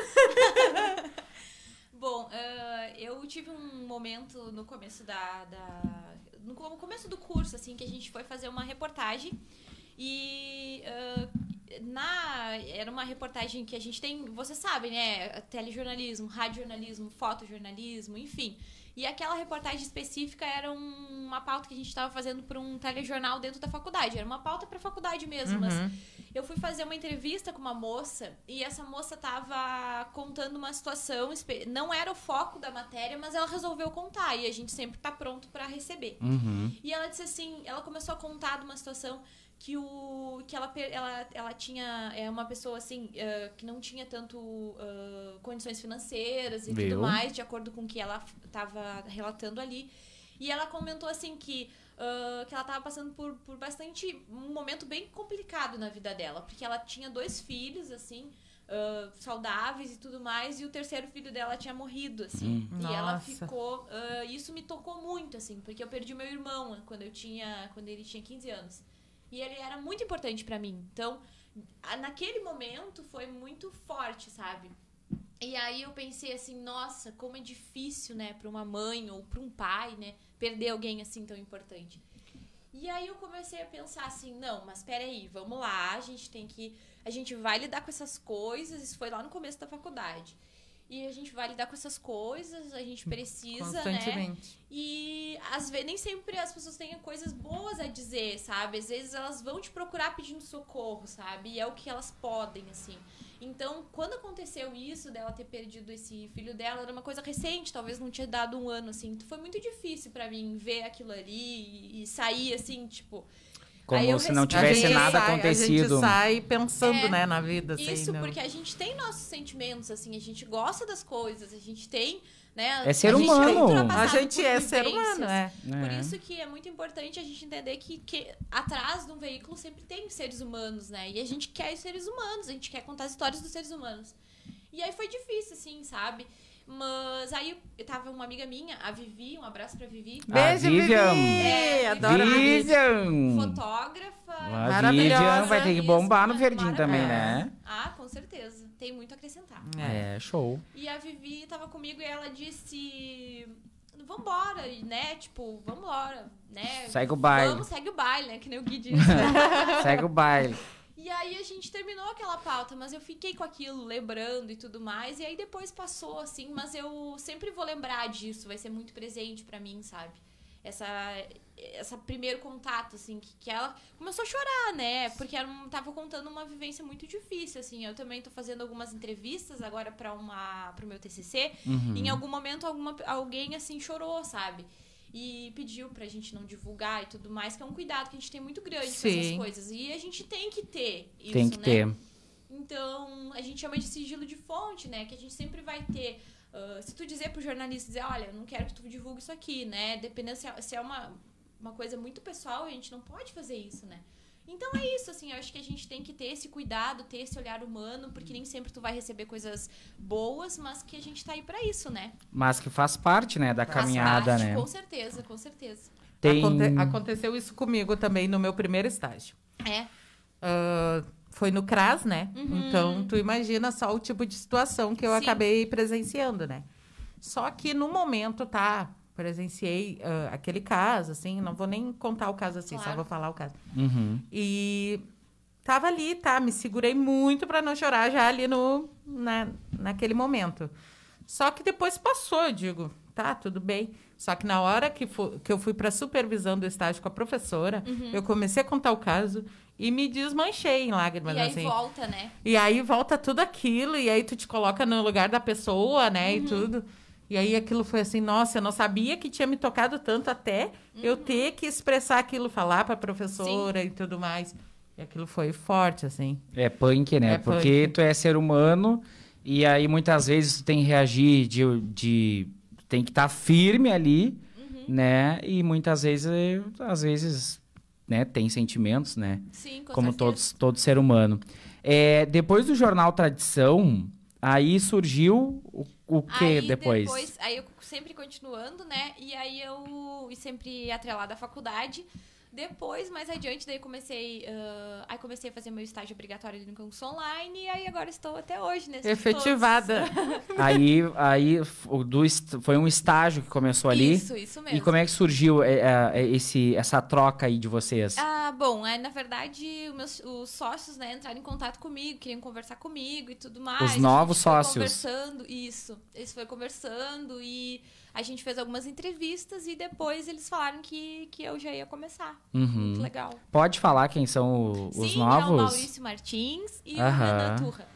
momento no começo da, da no começo do curso assim que a gente foi fazer uma reportagem e uh, na era uma reportagem que a gente tem você sabe né telejornalismo radiojornalismo fotojornalismo enfim e aquela reportagem específica era um, uma pauta que a gente estava fazendo para um telejornal dentro da faculdade era uma pauta para faculdade mesmo uhum. mas eu fui fazer uma entrevista com uma moça e essa moça tava contando uma situação, não era o foco da matéria, mas ela resolveu contar e a gente sempre tá pronto para receber. Uhum. E ela disse assim, ela começou a contar de uma situação que o que ela ela, ela tinha é uma pessoa assim uh, que não tinha tanto uh, condições financeiras e Meu. tudo mais de acordo com o que ela estava relatando ali e ela comentou assim que que ela estava passando por, por bastante. um momento bem complicado na vida dela, porque ela tinha dois filhos, assim. Uh, saudáveis e tudo mais, e o terceiro filho dela tinha morrido, assim. Hum. E Nossa. ela ficou. Uh, isso me tocou muito, assim, porque eu perdi meu irmão né, quando eu tinha. quando ele tinha 15 anos. E ele era muito importante para mim. Então, naquele momento foi muito forte, sabe? E aí eu pensei assim, nossa, como é difícil, né, para uma mãe ou para um pai, né, perder alguém assim tão importante. E aí eu comecei a pensar assim, não, mas peraí, vamos lá, a gente tem que. A gente vai lidar com essas coisas, isso foi lá no começo da faculdade. E a gente vai lidar com essas coisas, a gente precisa, né? E às vezes nem sempre as pessoas têm coisas boas a dizer, sabe? Às vezes elas vão te procurar pedindo socorro, sabe? E é o que elas podem, assim. Então, quando aconteceu isso, dela ter perdido esse filho dela, era uma coisa recente, talvez não tinha dado um ano, assim. Então, foi muito difícil para mim ver aquilo ali e sair, assim, tipo... Como se não tivesse nada sai, acontecido. A gente sai pensando, é, né, na vida. Assim, isso, não... Né? porque a gente tem nossos sentimentos, assim, a gente gosta das coisas, a gente tem né? É ser a humano. A gente é ser humano, é. Por é. isso que é muito importante a gente entender que, que atrás de um veículo sempre tem seres humanos, né? E a gente quer os seres humanos, a gente quer contar as histórias dos seres humanos. E aí foi difícil, assim, sabe? Mas aí eu tava uma amiga minha, a Vivi, um abraço pra Vivi. Beijo, é, a Vivian. Vivi! É, adoro Vivian. Vivi. Fotógrafa. A maravilhosa. vai ter que bombar no verdinho também, é. né? Ah, com certeza. Tem muito a acrescentar. É, é, show. E a Vivi tava comigo e ela disse vambora, né? Tipo, vambora, né? Segue o baile. Vamos, segue o baile, né? Que nem o Gui disse. (laughs) segue o baile. E aí a gente terminou aquela pauta, mas eu fiquei com aquilo, lembrando e tudo mais. E aí depois passou, assim, mas eu sempre vou lembrar disso, vai ser muito presente para mim, sabe? Essa, essa primeiro contato, assim, que, que ela começou a chorar, né? Porque ela tava contando uma vivência muito difícil, assim. Eu também tô fazendo algumas entrevistas agora para uma pro meu TCC. Uhum. em algum momento alguma, alguém, assim, chorou, sabe? e pediu pra gente não divulgar e tudo mais, que é um cuidado que a gente tem muito grande Sim. com essas coisas. E a gente tem que ter isso, Tem que né? ter. Então, a gente chama de sigilo de fonte, né? Que a gente sempre vai ter. Uh, se tu dizer pro jornalista, dizer, olha, não quero que tu divulgue isso aqui, né? Dependendo se é, se é uma, uma coisa muito pessoal, a gente não pode fazer isso, né? Então é isso, assim, eu acho que a gente tem que ter esse cuidado, ter esse olhar humano, porque nem sempre tu vai receber coisas boas, mas que a gente tá aí para isso, né? Mas que faz parte, né, da faz caminhada, parte, né? Com certeza, com certeza. Tem... Aconte aconteceu isso comigo também no meu primeiro estágio. É. Uh, foi no CRAS, né? Uhum. Então, tu imagina só o tipo de situação que eu Sim. acabei presenciando, né? Só que no momento, tá? presenciei uh, aquele caso, assim, não vou nem contar o caso assim, claro. só vou falar o caso. Uhum. E tava ali, tá? Me segurei muito para não chorar já ali no, na, né, naquele momento. Só que depois passou, digo, tá, tudo bem. Só que na hora que, que eu fui para supervisão do estágio com a professora, uhum. eu comecei a contar o caso e me desmanchei em lágrimas. E aí assim. volta, né? E aí volta tudo aquilo, e aí tu te coloca no lugar da pessoa, né? Uhum. E tudo. E aí aquilo foi assim, nossa, eu não sabia que tinha me tocado tanto até uhum. eu ter que expressar aquilo, falar para a professora Sim. e tudo mais. E aquilo foi forte, assim. É punk, né? É Porque punk. tu é ser humano e aí muitas vezes tu tem que reagir de... de tem que estar tá firme ali, uhum. né? E muitas vezes, às vezes, né, tem sentimentos, né? Sim, com Como certeza. todos, todo ser humano. É, depois do jornal Tradição, aí surgiu o o que aí, depois? depois? Aí eu sempre continuando, né? E aí eu e sempre atrelada à faculdade. Depois, mais adiante, daí comecei. Uh, aí comecei a fazer meu estágio obrigatório no curso online. E aí agora estou até hoje nesse Efetivada. (laughs) aí aí foi um estágio que começou ali. Isso, isso mesmo. E como é que surgiu é, é, é, esse, essa troca aí de vocês? Ah, bom, é, na verdade, meus, os sócios né, entraram em contato comigo, queriam conversar comigo e tudo mais. Os novos sócios. Conversando, isso. Eles foi conversando e a gente fez algumas entrevistas e depois eles falaram que, que eu já ia começar. Uhum. Muito legal. Pode falar quem são os Sim, novos? Sim, é o Maurício Martins e uhum. o Renan Turra.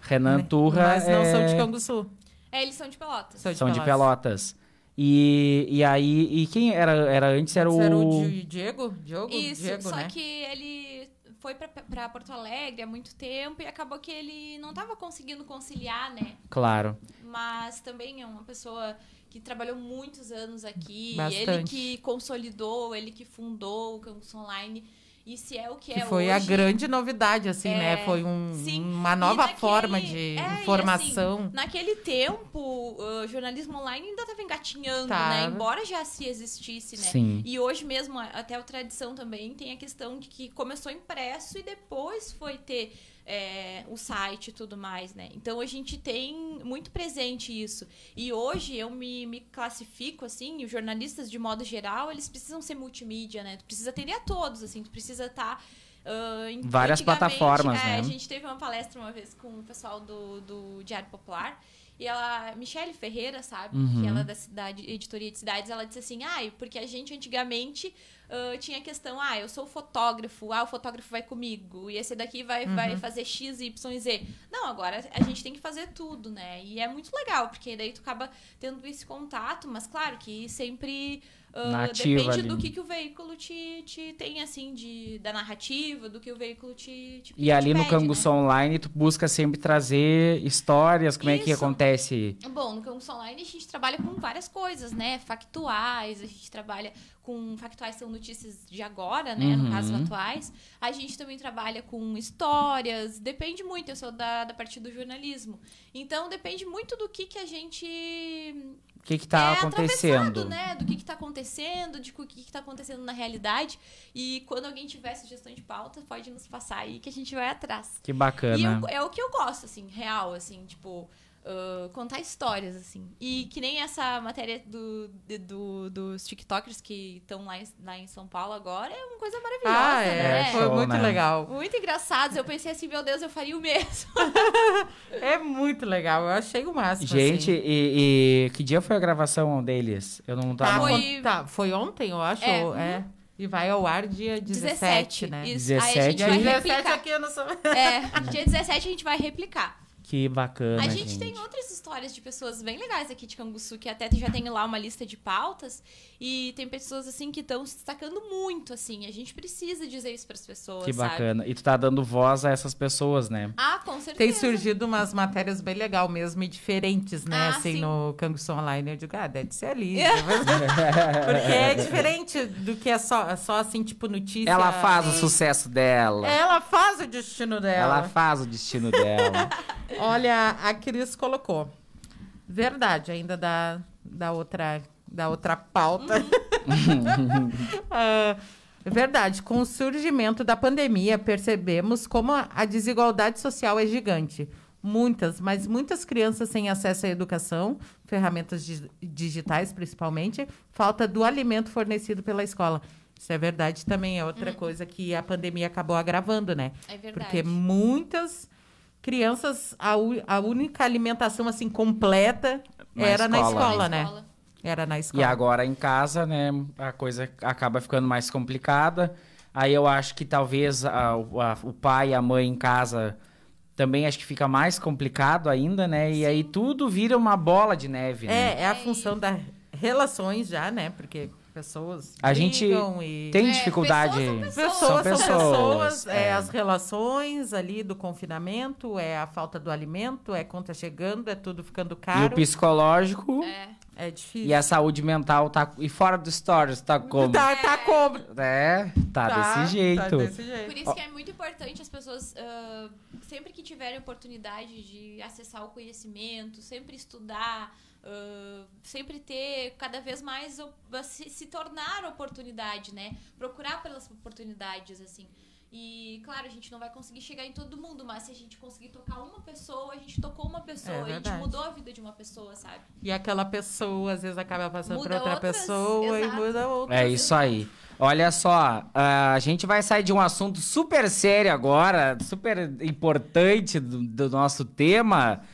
Renan né? Turra. Mas não são de é- Canguçu. É, eles são de Pelotas. São de, são Pelotas. de Pelotas. E, e aí, e quem era, era antes? Era o... Era o Diego? Diogo? Isso, Diego, só né? que ele foi para Porto Alegre há muito tempo e acabou que ele não estava conseguindo conciliar, né? Claro. Mas também é uma pessoa que trabalhou muitos anos aqui, Bastante. ele que consolidou, ele que fundou o campus online. E se é o que, que é foi a grande novidade, assim, né? é, né? Foi um, uma nova naquele, forma de é, informação. Assim, naquele tempo, o jornalismo online ainda estava engatinhando, né? Embora já se existisse, né? Sim. E hoje mesmo, até a tradição também tem a questão de que começou impresso e depois foi ter é, o site e tudo mais, né? Então a gente tem muito presente isso. E hoje eu me, me classifico assim, os jornalistas de modo geral, eles precisam ser multimídia, né? Tu precisa atender a todos, assim, tu precisa estar. Tá, uh, Várias plataformas, é, né? A gente teve uma palestra uma vez com o pessoal do, do Diário Popular e ela, Michelle Ferreira, sabe? Uhum. Que ela é da cidade, editoria de cidades, ela disse assim: ai, ah, porque a gente antigamente uh, tinha a questão, ah, eu sou fotógrafo, ah, o fotógrafo vai comigo, e esse daqui vai, uhum. vai fazer X, Y e Z. Não, agora a gente tem que fazer tudo, né? E é muito legal, porque daí tu acaba tendo esse contato, mas claro que sempre ah, Nativa depende ali. do que, que o veículo te, te tem, assim, de, da narrativa, do que o veículo te, te E ali te no Canguço né? Online, tu busca sempre trazer histórias, como Isso. é que acontece? Bom, no Canguço Online a gente trabalha com várias coisas, né? Factuais, a gente trabalha com... Factuais são notícias de agora, né? Uhum. No caso, uhum. atuais. A gente também trabalha com histórias, depende muito, eu sou da, da parte do jornalismo. Então, depende muito do que, que a gente que está é acontecendo. né? Do que está acontecendo, de o que está acontecendo na realidade. E quando alguém tiver sugestão de pauta, pode nos passar aí que a gente vai atrás. Que bacana. Eu, é o que eu gosto, assim, real, assim, tipo, ah, contar histórias, assim. E que nem essa matéria do, de, do dos TikTokers que estão lá, em- lá em São Paulo agora é uma coisa maravilhosa, Ah, é. né? Foi Show, muito né? legal. Muito engraçados. Eu pensei assim, meu Deus, eu faria o mesmo. (laughs) É muito legal. Eu achei o máximo. Assim. Gente, assim. e, e que dia foi a gravação deles? Eu não tá, tava. Foi- tá, foi ontem, eu acho. É, É. E vai ao ar dia 17, né? Isso. Aí a gente 17, vai 17 aqui eu não sou. É, (laughs) dia 17 a gente vai replicar. Que bacana. A gente, gente, tem outras histórias de pessoas bem legais aqui de Canguçu, que até já tem lá uma lista de pautas. E tem pessoas, assim, que estão se destacando muito, assim. A gente precisa dizer isso para as pessoas. Que bacana. Sabe? E tu tá dando voz a essas pessoas, né? Ah, com certeza. Tem surgido umas matérias bem legal mesmo e diferentes, né? Ah, assim, sim. no Canguçu Online. Eu digo, ah, deve ser ali. (laughs) Porque é diferente do que é só, só assim, tipo, notícia. Ela faz o sucesso dela. Ela faz o destino dela. Ela faz o destino dela. (laughs) Olha, a Cris colocou. Verdade, ainda da, da, outra, da outra pauta. uh, (laughs) Verdade. Com o surgimento da pandemia, percebemos como a desigualdade social é gigante. Muitas, mas muitas crianças sem acesso à educação, ferramentas digitais principalmente, falta do alimento fornecido pela escola. Isso é verdade também, é outra hum. coisa que a pandemia acabou agravando, né? É verdade. Porque muitas crianças, a, a única alimentação assim completa na era escola. na escola, né? escola. Era na escola. E agora em casa, né, a coisa acaba ficando mais complicada. Aí eu acho que talvez a, a, o pai e a mãe em casa também acho que fica mais complicado ainda, né? E aí tudo vira uma bola de neve. Né? É, é a função das relações já, né? Porque Pessoas a gente e... tem é, dificuldade. Pessoas são pessoas. são pessoas é. é. as relações ali do confinamento, é a falta do alimento, é conta chegando, é tudo ficando caro. E o psicológico. É. É difícil. E a saúde mental tá. E fora do stories, tá como? Tá, tá é. como? É, tá, tá, desse tá jeito. tá desse jeito. Por isso que é muito importante as pessoas, uh, sempre que tiverem oportunidade de acessar o conhecimento, sempre estudar, sempre ter cada vez mais se, se tornar oportunidade, né? Procurar pelas oportunidades, assim. E, claro, a gente não vai conseguir chegar em todo mundo, mas se a gente conseguir tocar uma pessoa, a gente tocou uma pessoa, é a gente mudou a vida de uma pessoa, sabe? E aquela pessoa, às vezes, acaba passando para outra outras, pessoa exato. e muda outra. É né? isso aí. Olha só, ah, a gente vai sair de um assunto super sério agora, super importante do, do nosso tema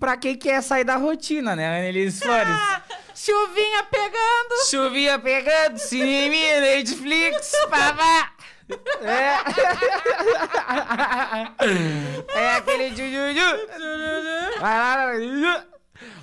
pra quem quer sair da rotina, né, Annelise Flores? Ah, (laughs) chuvinha pegando! Chuvinha pegando, cinema, Netflix, papá! (laughs) É. (laughs) é aquele jujuju.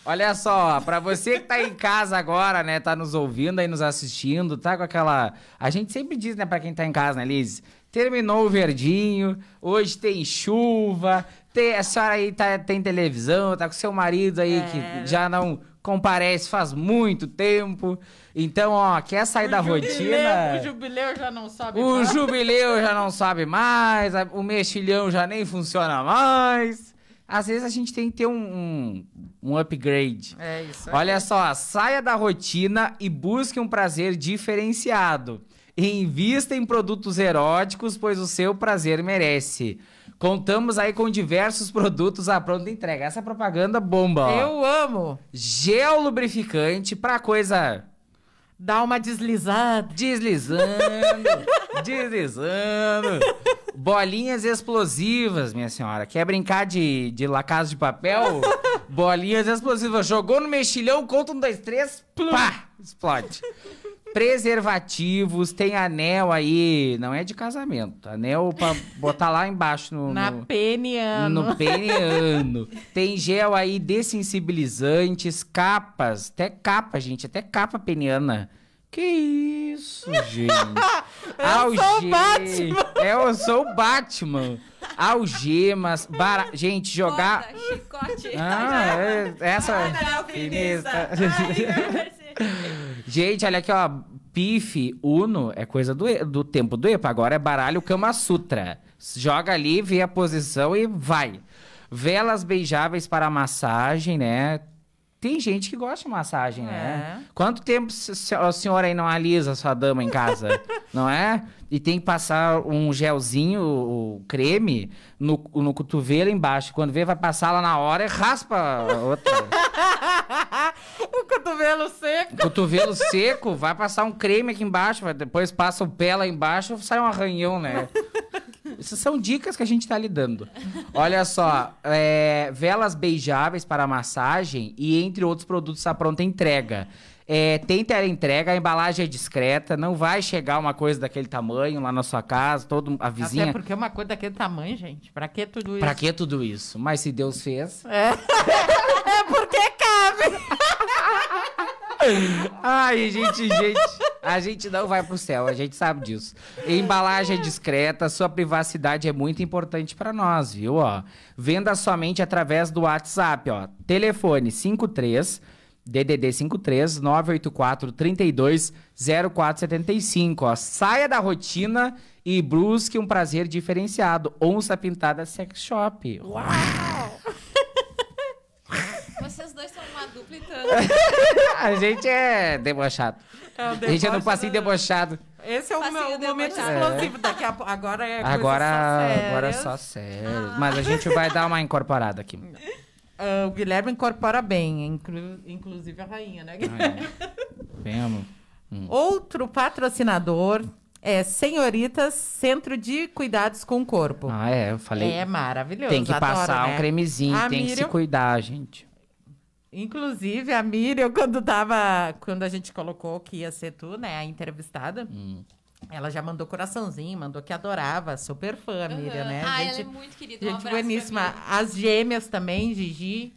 Olha só, para você que tá em casa agora, né, tá nos ouvindo aí, nos assistindo, tá com aquela, a gente sempre diz, né, para quem tá em casa, né, Liz, terminou o verdinho, hoje tem chuva, tem, a senhora aí tá, tem televisão, tá com seu marido aí é. que já não comparece faz muito tempo. Então, ó, quer sair o da jubileu, rotina. O jubileu já não sabe o mais. O jubileu já não sabe mais, o mexilhão já nem funciona mais. Às vezes a gente tem que ter um, um, um upgrade. É isso. Aí. Olha só, saia da rotina e busque um prazer diferenciado. invista em produtos eróticos, pois o seu prazer merece. Contamos aí com diversos produtos à pronta entrega. Essa propaganda bomba, ó. Eu amo. Gel lubrificante pra coisa Dá uma deslizada. Deslizando, (laughs) deslizando. Bolinhas explosivas, minha senhora. Quer brincar de, de lacaço de papel? Bolinhas explosivas. Jogou no mexilhão, conta um, dois, três, Plum. pá, explode preservativos, tem anel aí, não é de casamento, anel pra botar lá embaixo no... Na no, peniano. No peniano. tem gel aí dessensibilizantes, capas, até capa, gente, até capa peniana. Que isso, (laughs) gente? eu Alge... sou o Batman. É, eu sou o Batman. Algemas, bara... gente, jogar. Corda, chicote. Ah, é, essa. Ah, é, é, é, Gente, olha aqui, ó. Pife, Uno é coisa do, do tempo do EPA. Agora é baralho Kama Sutra. Joga ali, vê a posição e vai. Velas beijáveis para massagem, né? Tem gente que gosta de massagem, né? é. né? Quanto tempo a senhora aí não alisa sua dama em casa? (laughs) não é? E tem que passar um gelzinho, o um creme, no, no cotovelo embaixo. Quando vê, vai passar lá na hora e raspa outra. (laughs) cotovelo seco. Cotovelo seco, vai passar um creme aqui embaixo, vai, depois passa o pé lá embaixo, sai um arranhão, né? Essas são dicas que a gente está lhe dando. Olha só, é, velas beijáveis para massagem e entre outros produtos a pronta entrega. É, tem entrega, a embalagem é discreta, não vai chegar uma coisa daquele tamanho lá na sua casa, todo a vizinha. Até porque é uma coisa daquele tamanho, gente, pra que tudo isso? Pra que tudo isso? Mas se Deus fez. É, (laughs) é porque cabe. Ai, gente, gente. A gente não vai pro céu, a gente sabe disso. Embalagem é discreta, sua privacidade é muito importante para nós, viu? Ó, venda somente através do WhatsApp, ó. Telefone 53 DDD 53 984 32 0475, ó. Saia da rotina e busque um prazer diferenciado. Onça Pintada Sex Shop. Uau! dois são uma dupla então. (laughs) A gente é debochado. É, a gente é no passinho do... Né? debochado. Esse é o passinho meu momento explosivo. É. Daqui a... Agora é agora, só Agora é só sério. Ah. Mas a gente vai dar uma incorporada aqui. Uh, (laughs) o Guilherme incorpora bem, inclu... inclusive a rainha, né, Guilherme? Ah, é. Hum. Outro patrocinador é Senhoritas Centro de Cuidados com o Corpo. Ah, é, eu falei. É maravilhoso. Tem que adoro, passar né? um cremezinho, a tem Miriam, que se cuidar, gente. Inclusive, a Miriam, (laughs) quando tava. Quando a gente colocou que ia ser tu, né? A entrevistada. Hum. Ela já mandou coraçãozinho, mandou que adorava, super fã, uhum. Miriam, né? Ah, gente, ela é muito querida, um Gente bueníssima. As gêmeas também, Gigi.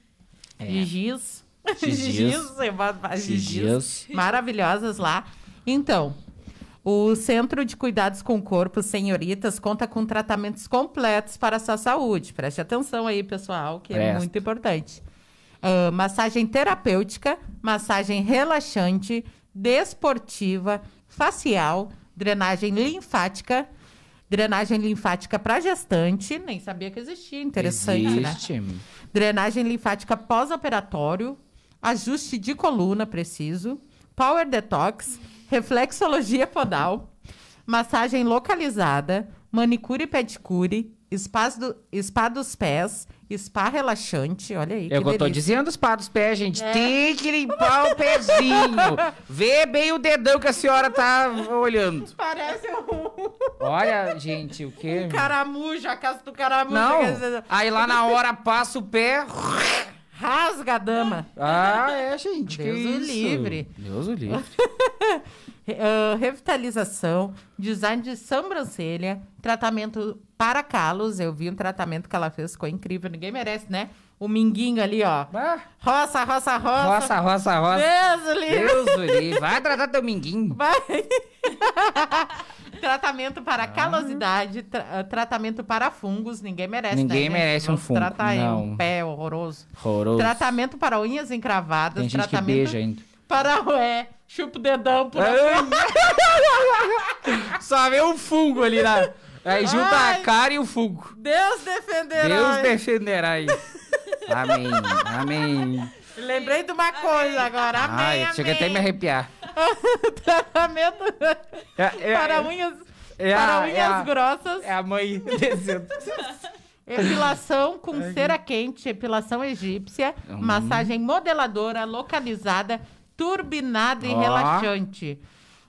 É. Gigis. Gigis. (laughs) Gigis. Gigis. Maravilhosas lá. Então, o Centro de Cuidados com Corpo, Senhoritas conta com tratamentos completos para a sua saúde. Preste atenção aí, pessoal, que Presta. é muito importante uh, massagem terapêutica, massagem relaxante, desportiva, facial, drenagem linfática, drenagem linfática para gestante, nem sabia que existia, interessante, né? Existe. né? Drenagem linfática pós-operatório, ajuste de coluna preciso, power detox, reflexologia podal, massagem localizada, manicure e pedicure, espaço do, spa dos pés Spa relaxante, olha aí. É eu estou dizendo os pá dos pés, gente. É. Tem que limpar o pezinho. (laughs) Vê bem o dedão que a senhora tá olhando. Parece um. Olha, gente, o quê? Um caramujo, a casa do caramujo. Não. Aí lá na hora passa o pé. Rasga a dama. Ah, é, gente. Deus o livre. Deus o livre. (laughs) uh, revitalização, design de sobrancelha, tratamento para calos. Eu vi um tratamento que ela fez, ficou incrível, ninguém merece, né? O minguinho ali, ó. Ah. Roça, roça, roça. Roça, roça, roça. Deus Uli. Deus livre. Vai tratar teu minguinho. Vai. (laughs) tratamento para ah. calosidade, tra tratamento para fungos, ninguém merece. Né, ninguém né, merece gente? um fungo. Tratar não. um pé horroroso. Horroroso. Tratamento para unhas encravadas. Tem gente tratamento que beija ainda. Para ué. Chupa o dedão por é. Assim. (laughs) Só vê um fungo ali né? Aí é, junta Ai, a cara e o fungo. Deus defenderá. Deus defenderá aí. amém, amém. Lembrei de uma amém. coisa agora. Amém, Ai, amém. Chega até me arrepiar. (laughs) Tratamento tá é, é, para é. unhas, é para é a, grossas. É a mãe descendo. Epilação com Ai. cera quente, epilação egípcia, hum. massagem modeladora localizada turbinada e relaxante.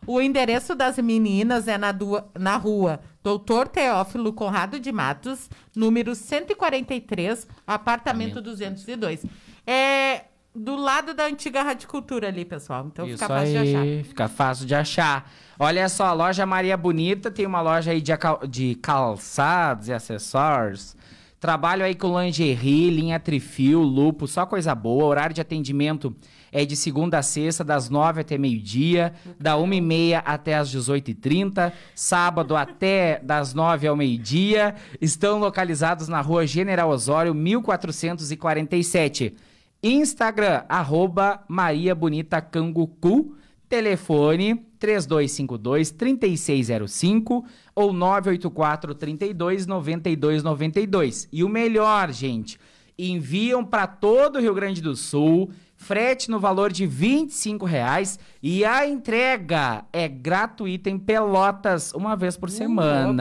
O endereço das meninas é na, na rua Doutor Teófilo Conrado de Matos, número 143, apartamento 202. É do lado da antiga Radicultura ali, pessoal. Então Isso fica fácil aí, de achar. Fica fácil de achar. Olha só, a loja Maria Bonita tem uma loja aí de, de calçados e acessórios. Trabalho aí com lingerie, linha Trifil, lupo, só coisa boa. Horário de atendimento é de segunda a sexta, das nove até meio-dia, da uma e meia até as dezoito e trinta, sábado até das nove ao meio-dia. Estão localizados na rua General Osório, 1447. Instagram, arroba Maria Bonita Cangucu. Telefone 3252 3605 ou 984 32 92 E o melhor, gente, enviam para todo o Rio Grande do Sul, frete no valor de R$ reais e a entrega é gratuita em Pelotas uma vez por uh, semana.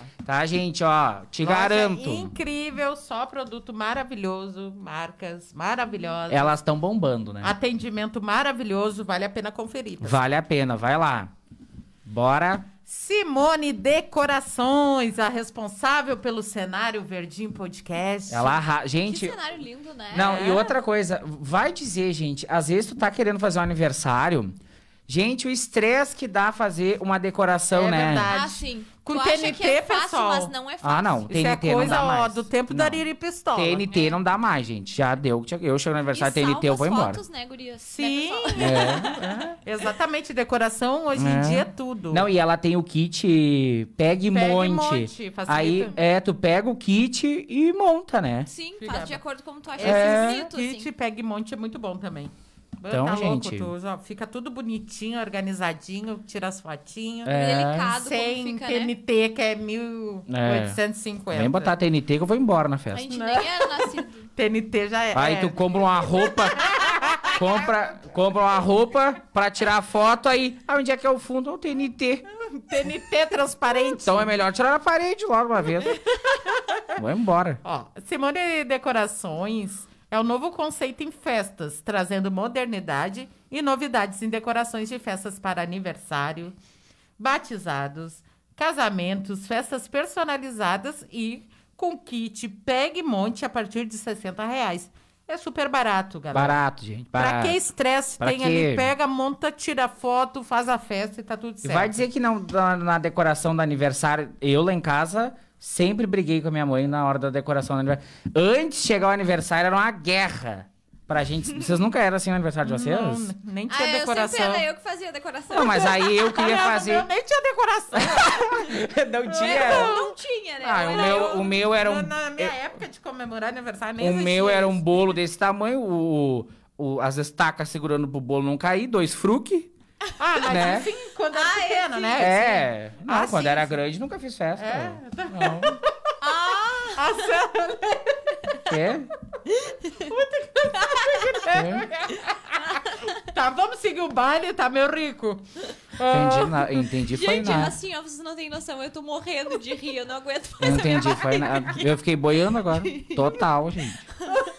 Opa. Tá, gente? Ó, te garanto. Incrível, só produto maravilhoso, marcas maravilhosas. Elas estão bombando, né? Atendimento maravilhoso, vale a pena conferir. Tá? Vale a pena, vai lá. Bora. Simone Decorações, a responsável pelo cenário Verdim Podcast. Ela arra... gente. Que cenário lindo, né? Não, é. e outra coisa, vai dizer, gente, às vezes tu tá querendo fazer um aniversário Gente, o estresse que dá fazer uma decoração, é né? Verdade. Ah, sim. Com tu TNT, é fácil, mas Não é ah, não. Isso TNT é coisa, não dá mais. Ó, do tempo da Riri Pistola. TNT é. não dá mais, gente. Já deu. Eu chego no aniversário e TNT, eu vou embora. Fotos, né, gurias? Sim. Né, (laughs) é. Exatamente. Decoração hoje em é. dia é tudo. Não, e ela tem o kit pegue, pegue monte. Aí, é, tu pega o kit e monta, né? Sim, faz de acordo com o tu acha é, bonito, assim. Kit pegue monte é muito bom também. Então, tá gente. Louco, tu, fica tudo bonitinho, organizadinho, tira as fotinhas. É. Delicado, sem fica, TNT, né? que é 1850. É. Vem botar TNT que eu vou embora na festa. A gente Não. nem é nascido. TNT (laughs) já é. Aí tu compra uma roupa. (laughs) compra, compra uma roupa pra tirar a foto, aí. Ah, onde é que é o fundo? É o TNT. TNT (laughs) transparente. Então é melhor tirar na parede logo uma vez. vou embora. Ó, Simone Decorações é o novo conceito em festas, trazendo modernidade e novidades em decorações de festas para aniversário, batizados, casamentos, festas personalizadas e com kit pegue monte a partir de 60 reais. É super barato, galera. Barato, gente. Para que estresse tem que... ali? Pega, monta, tira foto, faz a festa e tá tudo certo. E vai dizer que não na, na decoração do aniversário, eu lá em casa, Sempre briguei com a minha mãe na hora da decoração do aniversário. Antes de chegar o aniversário, era uma guerra. Pra gente. Vocês nunca eram assim no aniversário de vocês? Não, nem tinha ah, decoração. Eu era eu que fazia a decoração. Não, mas aí eu (laughs) queria fazer. Eu nem tinha decoração. (laughs) não tinha? Não, não tinha, né? Ah, o, meu, eu... o meu era um. Na, minha é- época de comemorar aniversário nem O meu era um bolo desse tamanho, o, o, as estacas segurando pro bolo não cair, dois fruque ah, mas né? quando era ah, é, pequeno, né? É. Assim. Não, ah, ah, quando sim, era sim. grande nunca fiz festa. É. Não. Ah! A (laughs) ah, Sara... Quê? Quê? Tá, vamos seguir o baile, tá, meu rico? Entendi, ah. na... entendi foi Gente, assim, ó, vocês não têm noção, eu tô morrendo de rir, eu não aguento mais Entendi, a foi nada. Eu fiquei boiando agora. Total, gente. (laughs)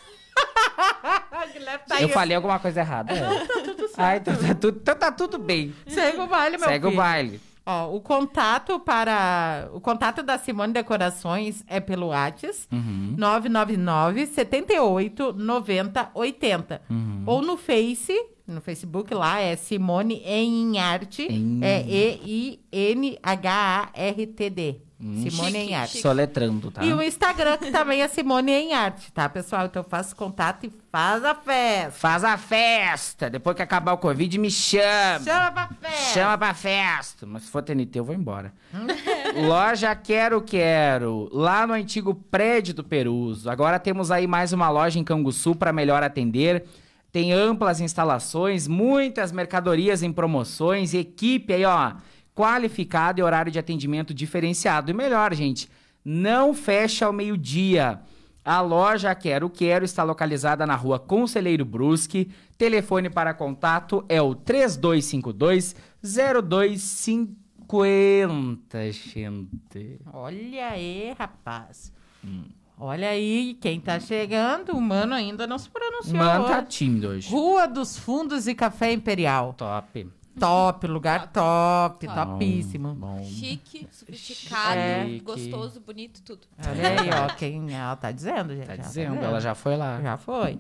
Tá eu falei assim. alguma coisa errada. É. (laughs) ai então tá, tudo, então tá tudo bem. Segue o baile, meu Segue filho. o baile. Ó, o contato para o contato da Simone Decorações é pelo Whats uhum. 999 78 90 80 uhum. ou no Face, no Facebook lá é Simone em arte, em... é E I N H A R T D. Hum. Simone chique, em Arte. Chique. Soletrando, tá? E o Instagram, que também é Simone em Arte, tá, pessoal? Então faça contato e faz a festa. Faz a festa. Depois que acabar o Covid, me chama. Chama pra festa. Chama pra festa. Mas se for TNT, eu vou embora. Hum. (laughs) loja Quero Quero, lá no antigo prédio do Peruso. Agora temos aí mais uma loja em Canguçu para melhor atender. Tem amplas instalações, muitas mercadorias em promoções, equipe aí, ó qualificado e horário de atendimento diferenciado. E melhor, gente, não fecha ao meio-dia. A loja Quero Quero está localizada na rua Conselheiro Brusque. Telefone para contato é o 3252 0250, gente. Olha aí, rapaz. Hum. Olha aí, quem tá chegando, o Mano ainda não se pronunciou. Mano tá tímido hoje. Rua dos Fundos e Café Imperial. Top top, lugar top, top. topíssimo. Bom, bom. Chique, sofisticado, é, gostoso, bonito, tudo. Olha aí, ó, (laughs) quem ela tá dizendo, gente. Tá ela tá dizendo, tá ela já foi lá. Já foi.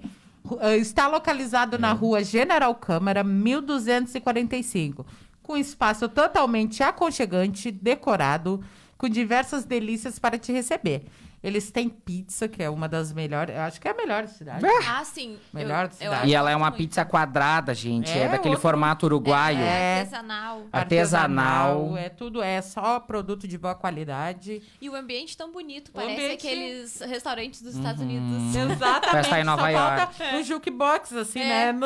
Eh, está localizado é. na rua General Câmara, 1245, com espaço totalmente aconchegante, decorado, com diversas delícias para te receber. Eles têm pizza, que é uma das melhores. Eu acho que é a melhor cidade. É? Ah, sim. Melhor eu, cidade. Eu e ela é uma muito. pizza quadrada, gente. É, é daquele outro... formato é uruguaio. É, artesanal. artesanal. Artesanal. É tudo, é só produto de boa qualidade. E o ambiente tão bonito, o parece ambiente... aqueles restaurantes dos Estados uhum. Unidos. (laughs) Exatamente. Festa em Nova só York. um jukebox, assim, é. né?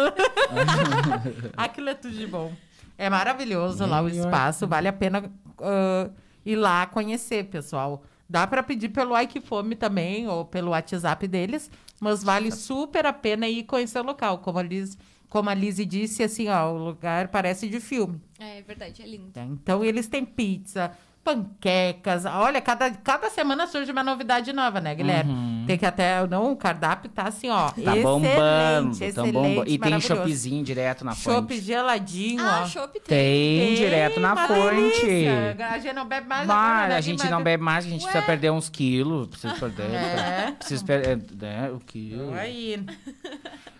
(laughs) (laughs) Aquilo é tudo de bom. É maravilhoso lá o espaço, vale a pena uh, ir lá conhecer, pessoal. Dá para pedir pelo Ai Fome também, ou pelo WhatsApp deles, mas vale super a pena ir conhecer o local, como a Liz como a Liz disse, assim, ó, o lugar parece de filme. É, é verdade, é lindo. Então, eles têm pizza, panquecas. Olha, cada, cada semana surge uma novidade nova, né, Guilherme? Uhum. Tem que até. Não, o cardápio tá assim, ó. Tá excelente, bombando. Tá excelente, tá bombando. E tem choppzinho direto na fonte. Chopp geladinho, ah, ó. Chopp tem. tem. direto na fonte. Delícia. A gente não bebe mais. Mas, a gente não bebe mais, a gente Ué? precisa perder uns quilos. Precisa perder. É. Né? Precisa perder. É, né, o quilo. Aí.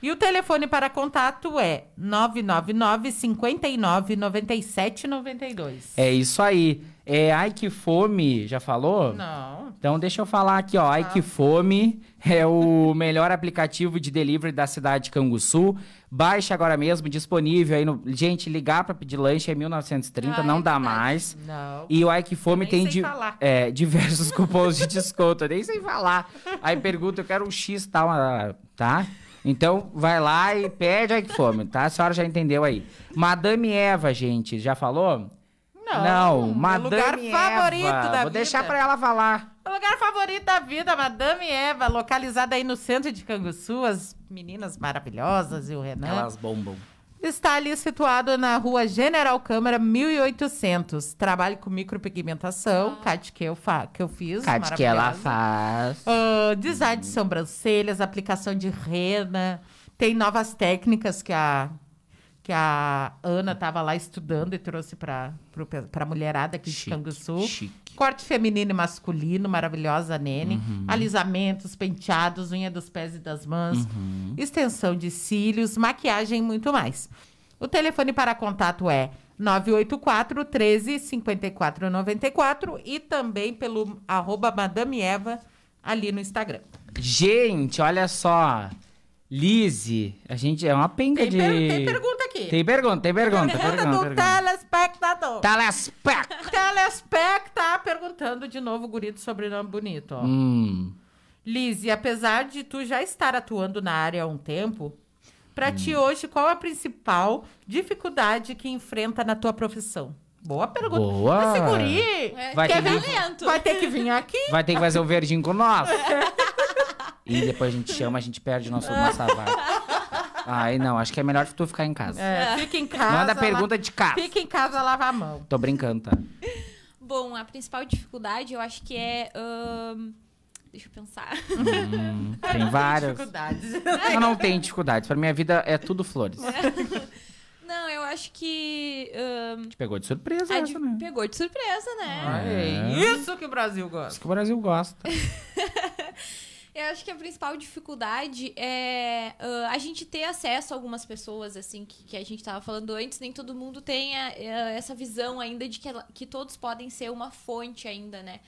E o telefone para contato é 999 59 97 92. É isso aí. É, Ai Que Fome, já falou? Não. Então deixa eu falar aqui, ó. Ai tá. Que Fome é o melhor aplicativo de delivery da cidade de Canguçu. Baixa agora mesmo, disponível aí no... Gente, ligar para pedir lanche é 1930, ah, é não é dá verdade. mais. Não. E o Ai Que Fome tem di... é, diversos cupons de (laughs) desconto, nem sei falar. Aí pergunta, eu quero um X tal, ah, tá? Então, vai lá e pede Ai Que Fome, tá? A senhora já entendeu aí. Madame Eva, gente, já falou? Não. Não, Madame lugar favorito Eva. da Vou vida. Vou deixar para ela falar. O lugar favorito da vida, Madame Eva, localizada aí no centro de Canguçu, as meninas maravilhosas e o Renan. Elas bombam. Está ali situado na rua General Câmara 1800. Trabalho com micropigmentação, ah. CAD que eu, fa que eu fiz. CAD que ela faz. Uh, design de sobrancelhas, aplicação de rena. Tem novas técnicas que a que a Ana estava lá estudando e trouxe para a mulherada aqui chique, de Canguçu. Chique. Corte feminino e masculino, maravilhosa Nene. Uhum. Alisamentos, penteados, unha dos pés e das mãos, uhum. extensão de cílios, maquiagem e muito mais. O telefone para contato é 984 13 54 94 e também pelo arroba Madame Eva ali no Instagram. Gente, olha só. Lise, a gente é uma penca tem de. Per, tem pergunta aqui. Tem pergunta, tem pergunta. Pergunta, pergunta do pergunta. telespectador. Telespect. Telespecta tá perguntando de novo o sobre o sobrenome bonito, ó. Hum. Lise, apesar de tu já estar atuando na área há um tempo, para hum. ti hoje, qual a principal dificuldade que enfrenta na tua profissão? Boa pergunta. Boa. Esse guri é, vai, ter que, vai ter que vir aqui. Vai ter que fazer o um verdinho com nós. (laughs) e depois a gente chama, a gente perde o nosso nossa vaga. Ai, não, acho que é melhor tu ficar em casa. É, fica em casa. Manda pergunta la... de casa. Fica em casa, lava a mão. Tô brincando, tá? Bom, a principal dificuldade eu acho que é. Deixa eu pensar. Hum, (laughs) tem várias. várias. Dificuldades. Eu não tenho dificuldades. Pra minha vida é tudo flores. É. Não, eu acho que. Um... Te pegou de surpresa, essa, de... né? Pegou de surpresa, né? Ah, é. Isso que o Brasil gosta. Isso que o Brasil gosta. (laughs) Eu acho que a principal dificuldade é uh, a gente ter acesso a algumas pessoas, assim, que, que a gente estava falando antes. Nem todo mundo tem ah, ah, essa visão ainda de que, que todos podem ser uma fonte ainda, né?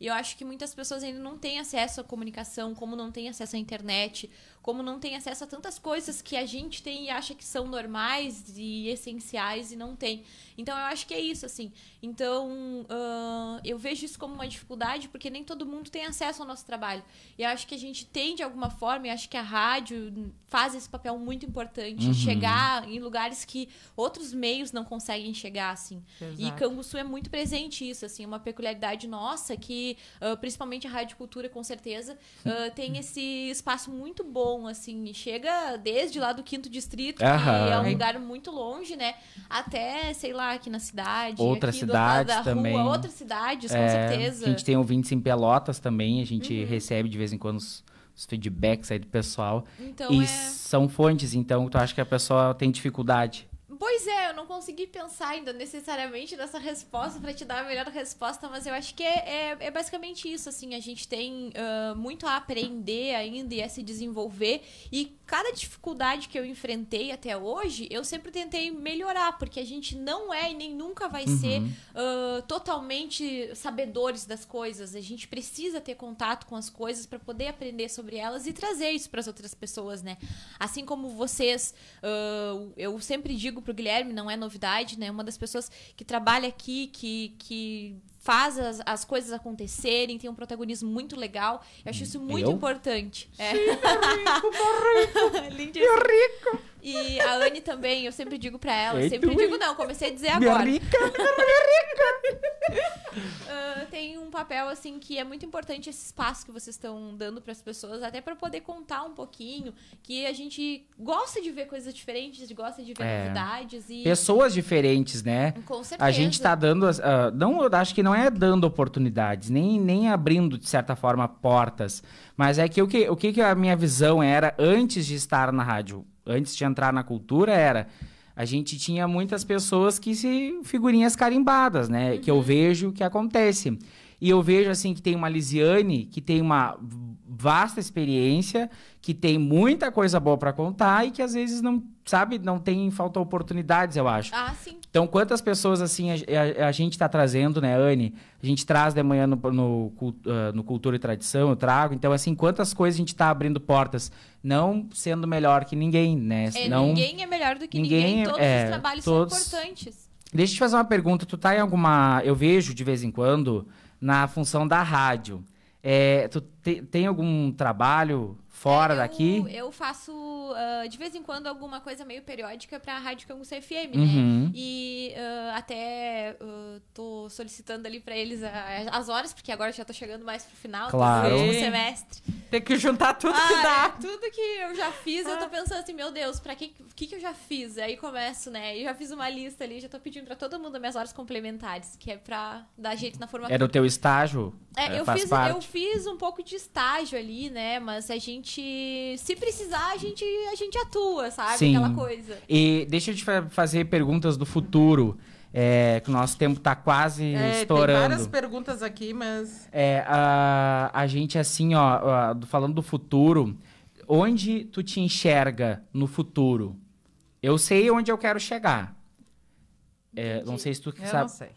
E eu acho que muitas pessoas ainda não têm acesso à comunicação, como não têm acesso à internet, como não tem acesso a tantas coisas que a gente tem e acha que são normais e essenciais e não tem. Então eu acho que é isso, assim. Então uh, eu vejo isso como uma dificuldade, porque nem todo mundo tem acesso ao nosso trabalho. E eu acho que a gente tem de alguma forma, e acho que a rádio faz esse papel muito importante, uhum. chegar em lugares que outros meios não conseguem chegar, assim. Exato. E Canguçu é muito presente isso, assim, uma peculiaridade nossa que, uh, principalmente a rádio cultura, com certeza, uh, tem (laughs) esse espaço muito bom assim, chega desde lá do quinto distrito, Aham. que é um lugar muito longe, né? Até, sei lá, aqui na cidade. Outra cidade também. outras cidades com é, certeza. A gente tem ouvintes em Pelotas também, a gente uhum. recebe de vez em quando os, os feedbacks aí do pessoal. Então, e é... são fontes, então tu acha que a pessoa tem dificuldade Pois é, eu não consegui pensar ainda necessariamente nessa resposta para te dar a melhor resposta, mas eu acho que é, é, é basicamente isso, assim, a gente tem uh, muito a aprender ainda e a se desenvolver, e cada dificuldade que eu enfrentei até hoje, eu sempre tentei melhorar, porque a gente não é e nem nunca vai uhum. ser uh, totalmente sabedores das coisas, a gente precisa ter contato com as coisas para poder aprender sobre elas e trazer isso para as outras pessoas, né? Assim como vocês, uh, eu sempre digo para o Guilherme, não é novidade, né? Uma das pessoas que trabalha aqui, que, que faz as, as coisas acontecerem, tem um protagonismo muito legal. Eu acho isso hum, muito Eu? importante. É. Sim, é. rico, (laughs) rico. rico. E a Anne também, eu sempre digo pra ela, eu sempre digo não, comecei a dizer agora. Rica, rica. uh, (laughs) tem um papel assim que é muito importante esse espaço que vocês estão dando para as pessoas, até para poder contar um pouquinho que a gente gosta de ver coisas diferentes, gosta de ver é. novidades e pessoas diferentes, né? Com certeza. A gente tá dando, uh, não, eu acho que não é dando oportunidades, nem, nem abrindo de certa forma portas, mas é que o que o que, que a minha visão era antes de estar na rádio antes de entrar na cultura era a gente tinha muitas pessoas que se figurinhas carimbadas, né? Uhum. Que eu uhum. vejo que acontece. E eu vejo assim que tem uma Lisiane que tem uma vasta experiência, que tem muita coisa boa para contar e que às vezes não, sabe, não tem falta oportunidades, eu acho. Ah, sim. Então, quantas pessoas assim a, a, a gente está trazendo, né, Anne? A gente traz de manhã no, no, ah, no, Cultura e Tradição, eu trago. Então, assim, quantas coisas a gente está abrindo portas, não sendo melhor que ninguém, né? É, não, ninguém é melhor do que ninguém. ninguém. É, todos é, os trabalhos todos... são importantes. Deixa eu te fazer uma pergunta. Tu tá em alguma. Eu vejo de vez em quando na função da rádio. É, tu te, tem algum trabalho fora é, eu, daqui? Eu faço uh, de vez em quando alguma coisa meio periódica pra Rádio Canguçu FM, né? uhum. né? E uh, até uh, tô solicitando ali pra eles a, as horas, porque agora já tô chegando mais pro final claro. do semestre. Tem que juntar tudo ah, que dá. É, tudo que eu já fiz, ah. eu tô pensando assim, meu Deus, pra que, que que eu já fiz? Aí começo, né? E já fiz uma lista ali, já tô pedindo pra todo mundo minhas horas complementares, que é pra dar jeito na formação Era o teu estágio? É, é eu fiz, eu fiz um pouco de estágio ali, né? Mas a gente gente. Se precisar, a gente, a gente atua, sabe? Sim. Aquela coisa. E deixa eu te fazer perguntas do futuro. É, que o nosso tempo está quase é, estourando. Tem várias perguntas aqui, mas. É, a, a gente, assim, ó, falando do futuro, onde tu te enxerga no futuro? Eu sei onde eu quero chegar. É, não sei se tu eu sabe. Não sei.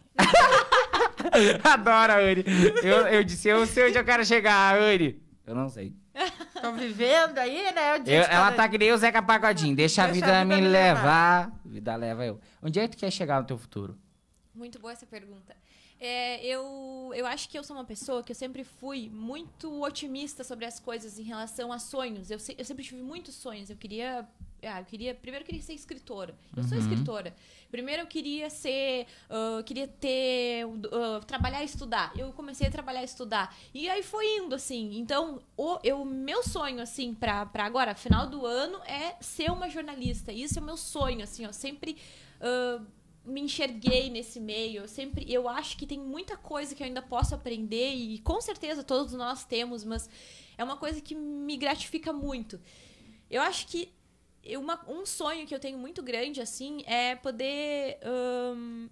(laughs) Adoro Anne. Eu, eu disse, eu sei onde eu quero chegar, Anne. Eu não sei. Tô vivendo aí, né? É eu, ela tá que nem o Zeca Pagodinho. Deixa, a vida, a vida me levar. levar. Vida leva eu. Onde é que tu quer chegar no teu futuro? Muito boa essa pergunta. É, eu, eu acho que eu sou uma pessoa que eu sempre fui muito otimista sobre as coisas em relação a sonhos. Eu, eu sempre tive muitos sonhos. Eu queria. Ah, eu queria. Primeiro eu queria ser escritora. Eu uhum. sou escritora. Primeiro eu queria ser, uh, queria ter, uh, trabalhar e estudar. Eu comecei a trabalhar e estudar. E aí foi indo, assim. Então, o eu, meu sonho, assim, pra, pra agora, final do ano, é ser uma jornalista. Isso é o meu sonho, assim, ó. Sempre... Uh, me enxerguei nesse meio. Eu sempre, eu acho que tem muita coisa que eu ainda posso aprender e com certeza todos nós temos, mas é uma coisa que me gratifica muito. Eu acho que uma, um sonho que eu tenho muito grande, assim, é poder um,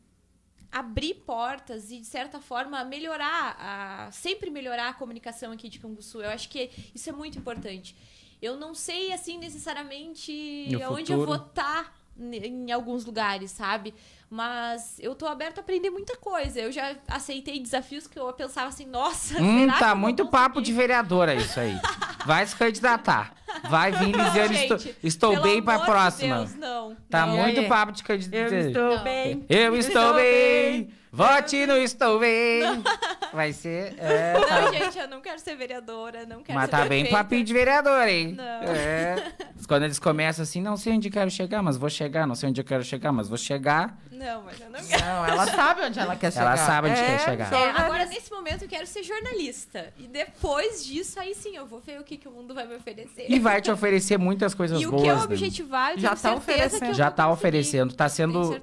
abrir portas e, de certa forma, melhorar, a, sempre melhorar a comunicação aqui de Canguçu. Eu acho que isso é muito importante. Eu não sei, assim, necessariamente onde eu vou tá estar em alguns lugares, sabe? Mas eu tô aberta a aprender muita coisa. Eu já aceitei desafios que eu pensava assim, nossa, hum, tá muito papo de vereadora isso aí. Vai se candidatar. Vai vir dizer, estou, estou bem para a próxima. Deus, não. Tá não, muito é. papo de candidatura. Eu estou não. bem. Eu estou bem. Vote no Estou Bem. Vai ser. É, tá. Não, gente, eu não quero ser vereadora, não quero Mas ser tá bem papinho de vereador, hein? Não. É. Quando eles começam assim, não sei onde quero chegar, mas vou chegar, não sei onde eu quero chegar, mas vou chegar. Não, mas eu não quero. Não, ela sabe onde ela quer chegar. Ela sabe onde é, quer chegar. É, agora, nesse momento, eu quero ser jornalista. E depois disso, aí sim, eu vou ver o que, que o mundo vai me oferecer. E vai te oferecer muitas coisas e boas. E o que é né? tá eu objetivar, eu já tá oferecendo. Já tá oferecendo. Tá sendo,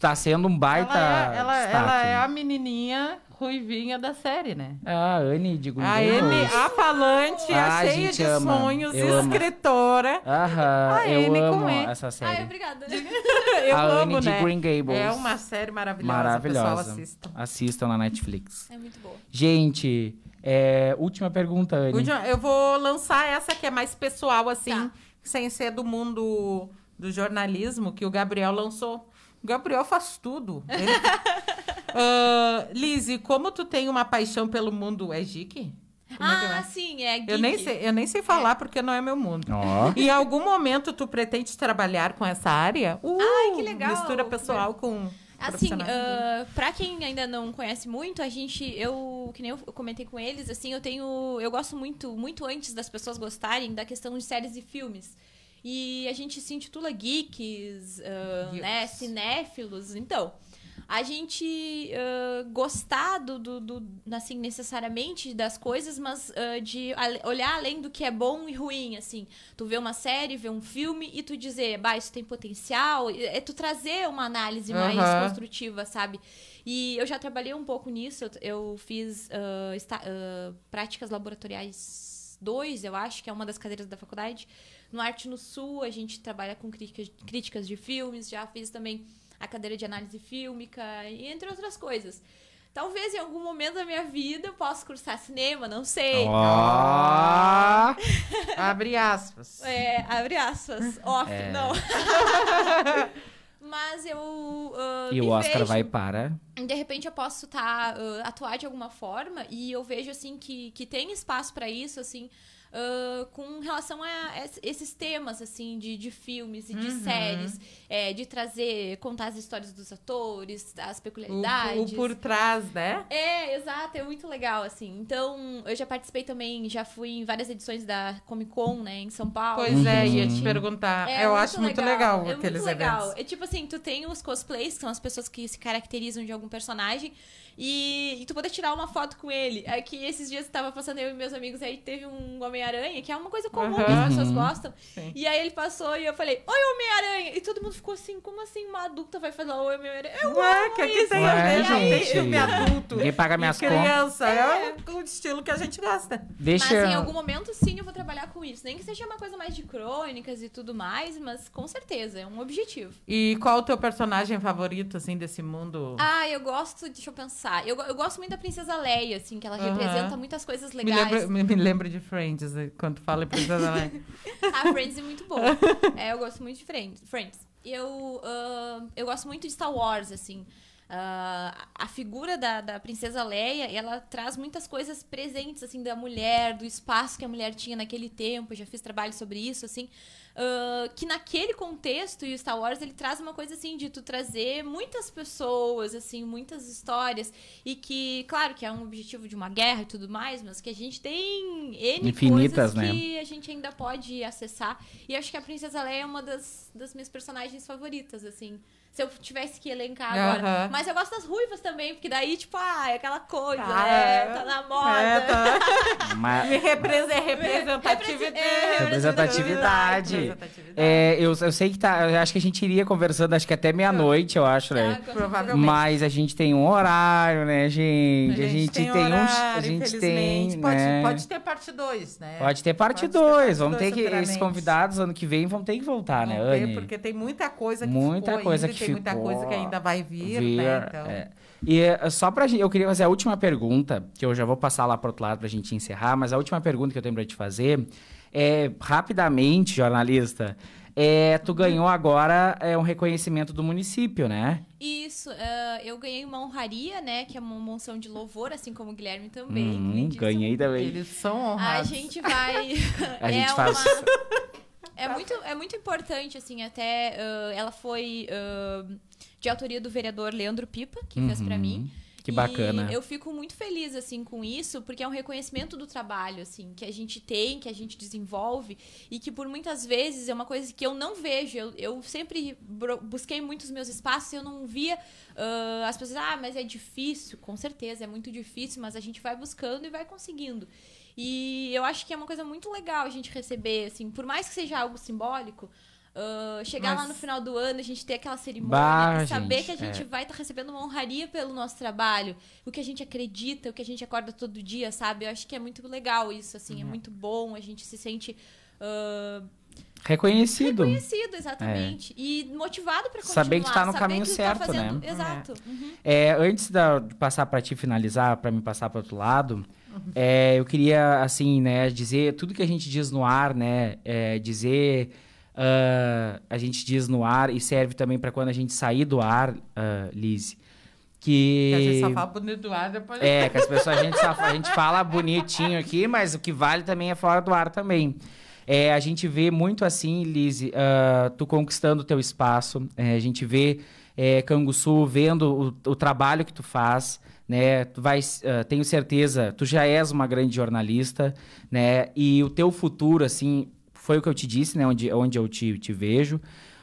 tá sendo um baita. Ela é, ela é ela é a menininha ruivinha da série, né? Ah, Anne de Gundam. A Anne, a falante, ah, é a cheia de ama. sonhos, eu escritora. Aham, eu Anne amo essa série. Ai, obrigada. (laughs) eu a amo, Anne de né? Green Gables. É uma série maravilhosa, maravilhosa. pessoal, assistam. Assistam na Netflix. É muito boa. Gente, é, última pergunta, Anne. eu vou lançar essa que é mais pessoal, assim, tá. sem ser do mundo do jornalismo, que o Gabriel lançou Gabriel faz tudo. Ele... uh, (laughs) ah, Lizzie, como tu tem uma paixão pelo mundo, é geek? Como é ah, é? sim, é geek. Eu nem sei, eu nem sei falar é. porque não é meu mundo. Oh. (laughs) Em algum momento tu pretende trabalhar com essa área? Uh, Ai, que legal. Mistura pessoal com Assim, uh, ah, para quem ainda não conhece muito, a gente, eu, que nem eu comentei com eles, assim, eu tenho, eu gosto muito, muito antes das pessoas gostarem da questão de séries e filmes. E a gente se intitula geeks, uh, geeks. né, cinéfilos, então a gente uh, gostar do, do, do, assim, necessariamente das coisas, mas uh, de olhar além do que é bom e ruim, assim. Tu vê uma série, vê um filme e tu dizer, bah, isso tem potencial. É tu trazer uma análise mais construtiva, sabe? E eu já trabalhei um pouco nisso. Eu, fiz uh, práticas laboratoriais 2, eu acho, que é uma das cadeiras da faculdade. No Arte no Sul, a gente trabalha com críticas de filmes, já fiz também a cadeira de análise fílmica, entre outras coisas. Talvez em algum momento da minha vida eu possa cursar cinema, não sei. Oh! (laughs) abre aspas. É, abre aspas. Off, é. não. (laughs) Mas eu. Uh, e o Oscar vejo... vai para. De repente eu posso tá, uh, atuar de alguma forma e eu vejo assim que, que tem espaço para isso, assim uh, com relação a esses temas, assim, de, de filmes e de uhum. séries, é, de trazer, contar as histórias dos atores, as peculiaridades. O, o, por trás, né? É, exato, é muito legal, assim. Então, eu já participei também, já fui em várias edições da Comic Con, né, em São Paulo. Pois é, ia te uhum. perguntar. É, eu muito acho muito legal, legal é aqueles muito legal. eventos. É tipo assim, tu tem os cosplays, que são as pessoas que se caracterizam de algum personagem. E, e, tu poder tirar uma foto com ele. É que esses dias eu tava passando eu e meus amigos, aí teve um Homem-Aranha, que é uma coisa comum uhum. Né? que as pessoas uhum. gostam. Sim. E aí ele passou e eu falei, Oi, Homem-Aranha! E todo mundo ficou assim, como assim uma adulta vai falar Oi, Homem-Aranha? Eu Ué, amo que aqui é isso. tem Ué, gente. adulto. Ninguém paga minhas contas. criança. É. é o estilo que a gente gosta. Deixa mas assim, eu... em algum momento, sim, eu vou trabalhar com isso. Nem que seja uma coisa mais de crônicas e tudo mais, mas com certeza, é um objetivo. E qual o teu personagem favorito, assim, desse mundo? Ah, eu gosto, deixa eu pensar pensar. Eu, eu gosto muito da Princesa Leia, assim, que ela uhum. representa muitas coisas legais. Me lembra, me, me lembra de Friends, eh, quando fala Princesa (laughs) Leia. ah, Friends é muito boa. (laughs) É, eu gosto muito de Friends. Friends. Eu, uh, eu gosto muito de Star Wars, assim. Uh, a figura da, da, princesa Leia, ela traz muitas coisas presentes, assim, da mulher, do espaço que a mulher tinha naquele tempo. Eu já fiz trabalho sobre isso, assim. Uh, que naquele contexto, e o Star Wars, ele traz uma coisa assim, de tu trazer muitas pessoas, assim, muitas histórias, e que, claro, que é um objetivo de uma guerra e tudo mais, mas que a gente tem N Infinitas, coisas né? que né? a gente ainda pode acessar, e acho que a Princesa Leia é uma das, das minhas personagens favoritas, assim, se eu tivesse que elencar agora. Mas eu gosto das ruivas também, porque daí, tipo, ah, é aquela coisa, ah, né? É. Tá na moda. É, tá. (laughs) Mas, Me represa, é, representatividade. representatividade. É, eu, eu sei que tá. Eu acho que a gente iria conversando, acho que até meia-noite, eu acho, né? Provavelmente. Mas a gente tem um horário, né, gente? A gente, a gente tem, tem horário, um. A gente tem. Né? Pode, né? pode ter parte 2, né? Pode ter parte 2. Vamos dois, ter que. Esses convidados ano que vem vão ter que voltar, vão né, ter, Anne? Porque tem muita coisa que Muita coisa que tem ficou, muita coisa que ainda vai vir, né, vir né? Então... É. E eh, só pra gente, eu queria fazer a última pergunta, que eu já vou passar lá pro outro lado pra gente encerrar, mas a última pergunta que eu tenho pra te fazer é, rapidamente, jornalista, é, tu uhum. ganhou agora é, um reconhecimento do município, né? Isso, uh, eu ganhei uma honraria, né? Que é uma moção de louvor, assim como o Guilherme também. Hum, ganhei também. Eles são honrados. A gente vai... (laughs) a (laughs) gente é faz... Uma... (laughs) É muito, é muito importante, assim, até uh, ela foi uh, de autoria do vereador Leandro Pipa, que uhum. fez para mim. Que e bacana. eu fico muito feliz, assim, com isso, porque é um reconhecimento do trabalho, assim, que a gente tem, que a gente desenvolve, e que por muitas vezes é uma coisa que eu não vejo. Eu, eu sempre busquei muitos meus espaços e eu não via uh, as pessoas, ah, mas é difícil, com certeza, é muito difícil, mas a gente vai buscando e vai conseguindo. E eu acho que é uma coisa muito legal a gente receber, assim, por mais que seja algo simbólico, uh, chegar Mas... lá no final do ano, a gente ter aquela cerimônia, bah, saber gente, que a é. gente é. vai estar tá recebendo uma honraria pelo nosso trabalho, o que a gente acredita, o que a gente acorda todo dia, sabe? Eu acho que é muito legal isso, assim, é uhum. é muito bom, a gente se sente. Uh, Reconhecido. Reconhecido, exatamente. É. E motivado para continuar. Saber que está no Saber caminho tá certo, tá fazendo... né? Exato. É. Uhum. É, antes de passar para ti finalizar, para me passar para outro lado, Uhum. É, eu queria, assim, né, dizer tudo que a gente diz no ar, né? É, dizer. Uh, a gente diz no ar e serve também para quando a gente sair do ar, uh, Lise. Que... que a gente só fala bonito do ar depois. É, que as pessoas a gente, só, a gente fala bonitinho aqui, mas o que vale também é fora do ar também. É, a gente vê muito assim, Lise, uh, tu conquistando o teu espaço. É, a gente vê é, Canguçu vendo o, o trabalho que tu faz né? Tu vai, uh, ah, tenho certeza, tu já és uma grande jornalista, né? E o teu futuro, assim, foi o que eu te disse, né? Onde, onde eu te, te vejo.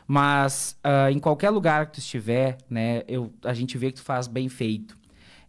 Mas uh, em qualquer lugar que tu estiver, né? Eu, a gente vê que tu faz bem feito.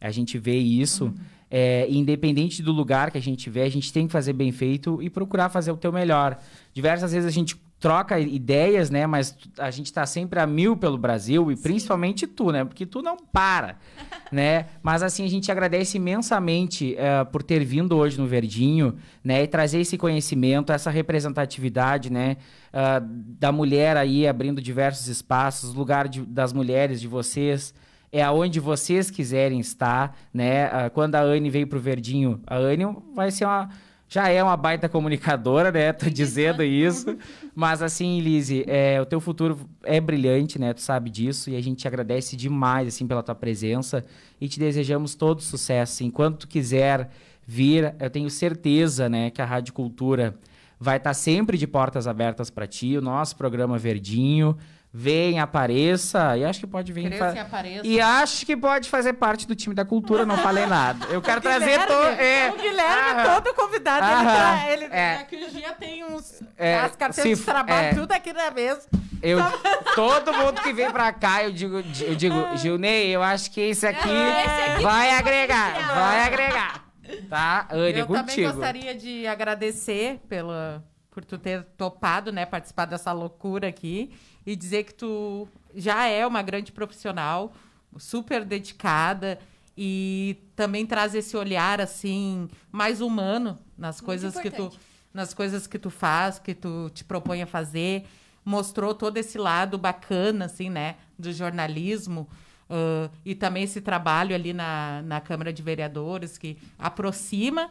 A gente vê isso. Uhum. É, independente do lugar que a gente vê, a gente tem que fazer bem feito e procurar fazer o teu melhor. Diversas vezes a gente troca ideias, né? Mas a gente tá sempre a mil pelo Brasil e Sim. principalmente tu, né? Porque tu não para, (laughs) né? Mas assim, a gente agradece imensamente uh, por ter vindo hoje no Verdinho, né? E trazer esse conhecimento, essa representatividade, né? Uh, da mulher aí abrindo diversos espaços, lugar de, das mulheres, de vocês, é aonde vocês quiserem estar, né? Ah, quando a Anne veio pro Verdinho, a Anne vai ser uma já é uma baita comunicadora, né? Tô uhum. dizendo isso. Mas assim, Lise, é, o teu futuro é brilhante, né? Tu sabe disso e a gente te agradece demais assim pela tua presença e te desejamos todo sucesso. Enquanto assim, tu quiser vir, eu tenho certeza, né, que a Rádio Cultura vai estar tá sempre de portas abertas para ti, o nosso programa Verdinho venha, apareça. E acho que pode vir. Cresça e apareça. E acho que pode fazer parte do time da cultura, não falei nada. Eu quero (laughs) o trazer todo. É, o Guilherme, aham, todo convidado, aham, ele, ele é, aqui é dia tem uns. É, as carteiras de trabalho, é, tudo aqui na mesa. Eu, (laughs) todo mundo que vem pra cá, eu digo, eu digo, Gilney, ah. eu acho que esse aqui, é, esse aqui vai agregar, vai, vai agregar. Tá, Anny, eu contigo. também gostaria de agradecer pela, por tu ter topado, né, participar dessa loucura aqui e dizer que tu já é uma grande profissional, super dedicada e também traz esse olhar assim mais humano nas coisas que tu nas coisas que tu faz, que tu te propõe a fazer, mostrou todo esse lado bacana assim, né, do jornalismo. Uh, e também esse trabalho ali na, na Câmara de Vereadores, que aproxima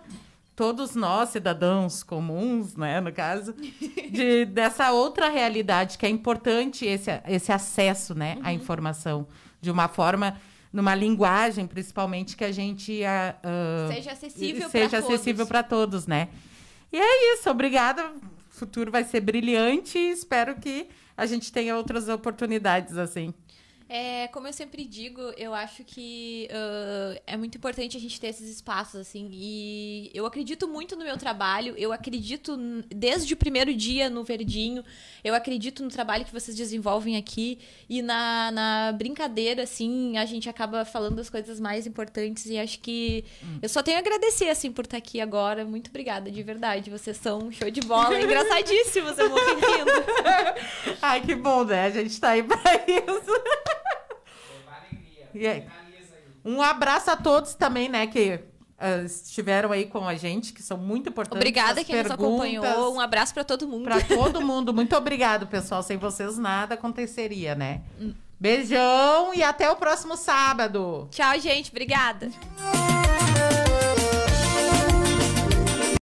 todos nós, cidadãos comuns, né, no caso, (laughs) de, dessa outra realidade que é importante esse, esse acesso né, uhum. à informação de uma forma numa linguagem, principalmente, que a gente. Uh, seja acessível para todos. Seja acessível para todos, né? E é isso, obrigada. O futuro vai ser brilhante e espero que a gente tenha outras oportunidades assim. É, como eu sempre digo, eu acho que uh, é muito importante a gente ter esses espaços, assim. E eu acredito muito no meu trabalho, eu acredito desde o primeiro dia no Verdinho, eu acredito no trabalho que vocês desenvolvem aqui. E na, na brincadeira, assim, a gente acaba falando as coisas mais importantes. E acho que hum. eu só tenho a agradecer, assim, por estar aqui agora. Muito obrigada, de verdade. Vocês são show de bola, (laughs) engraçadíssimos, eu morri rindo. (laughs) Ai, que bom, né? A gente tá aí pra isso. E, um abraço a todos também, né, que uh, estiveram aí com a gente, que são muito importantes. Obrigada quem nos acompanhou. Um abraço para todo mundo. Para (laughs) todo mundo. Muito obrigado, pessoal. Sem vocês nada aconteceria, né? Hum. Beijão e até o próximo sábado. Tchau, gente. Obrigada.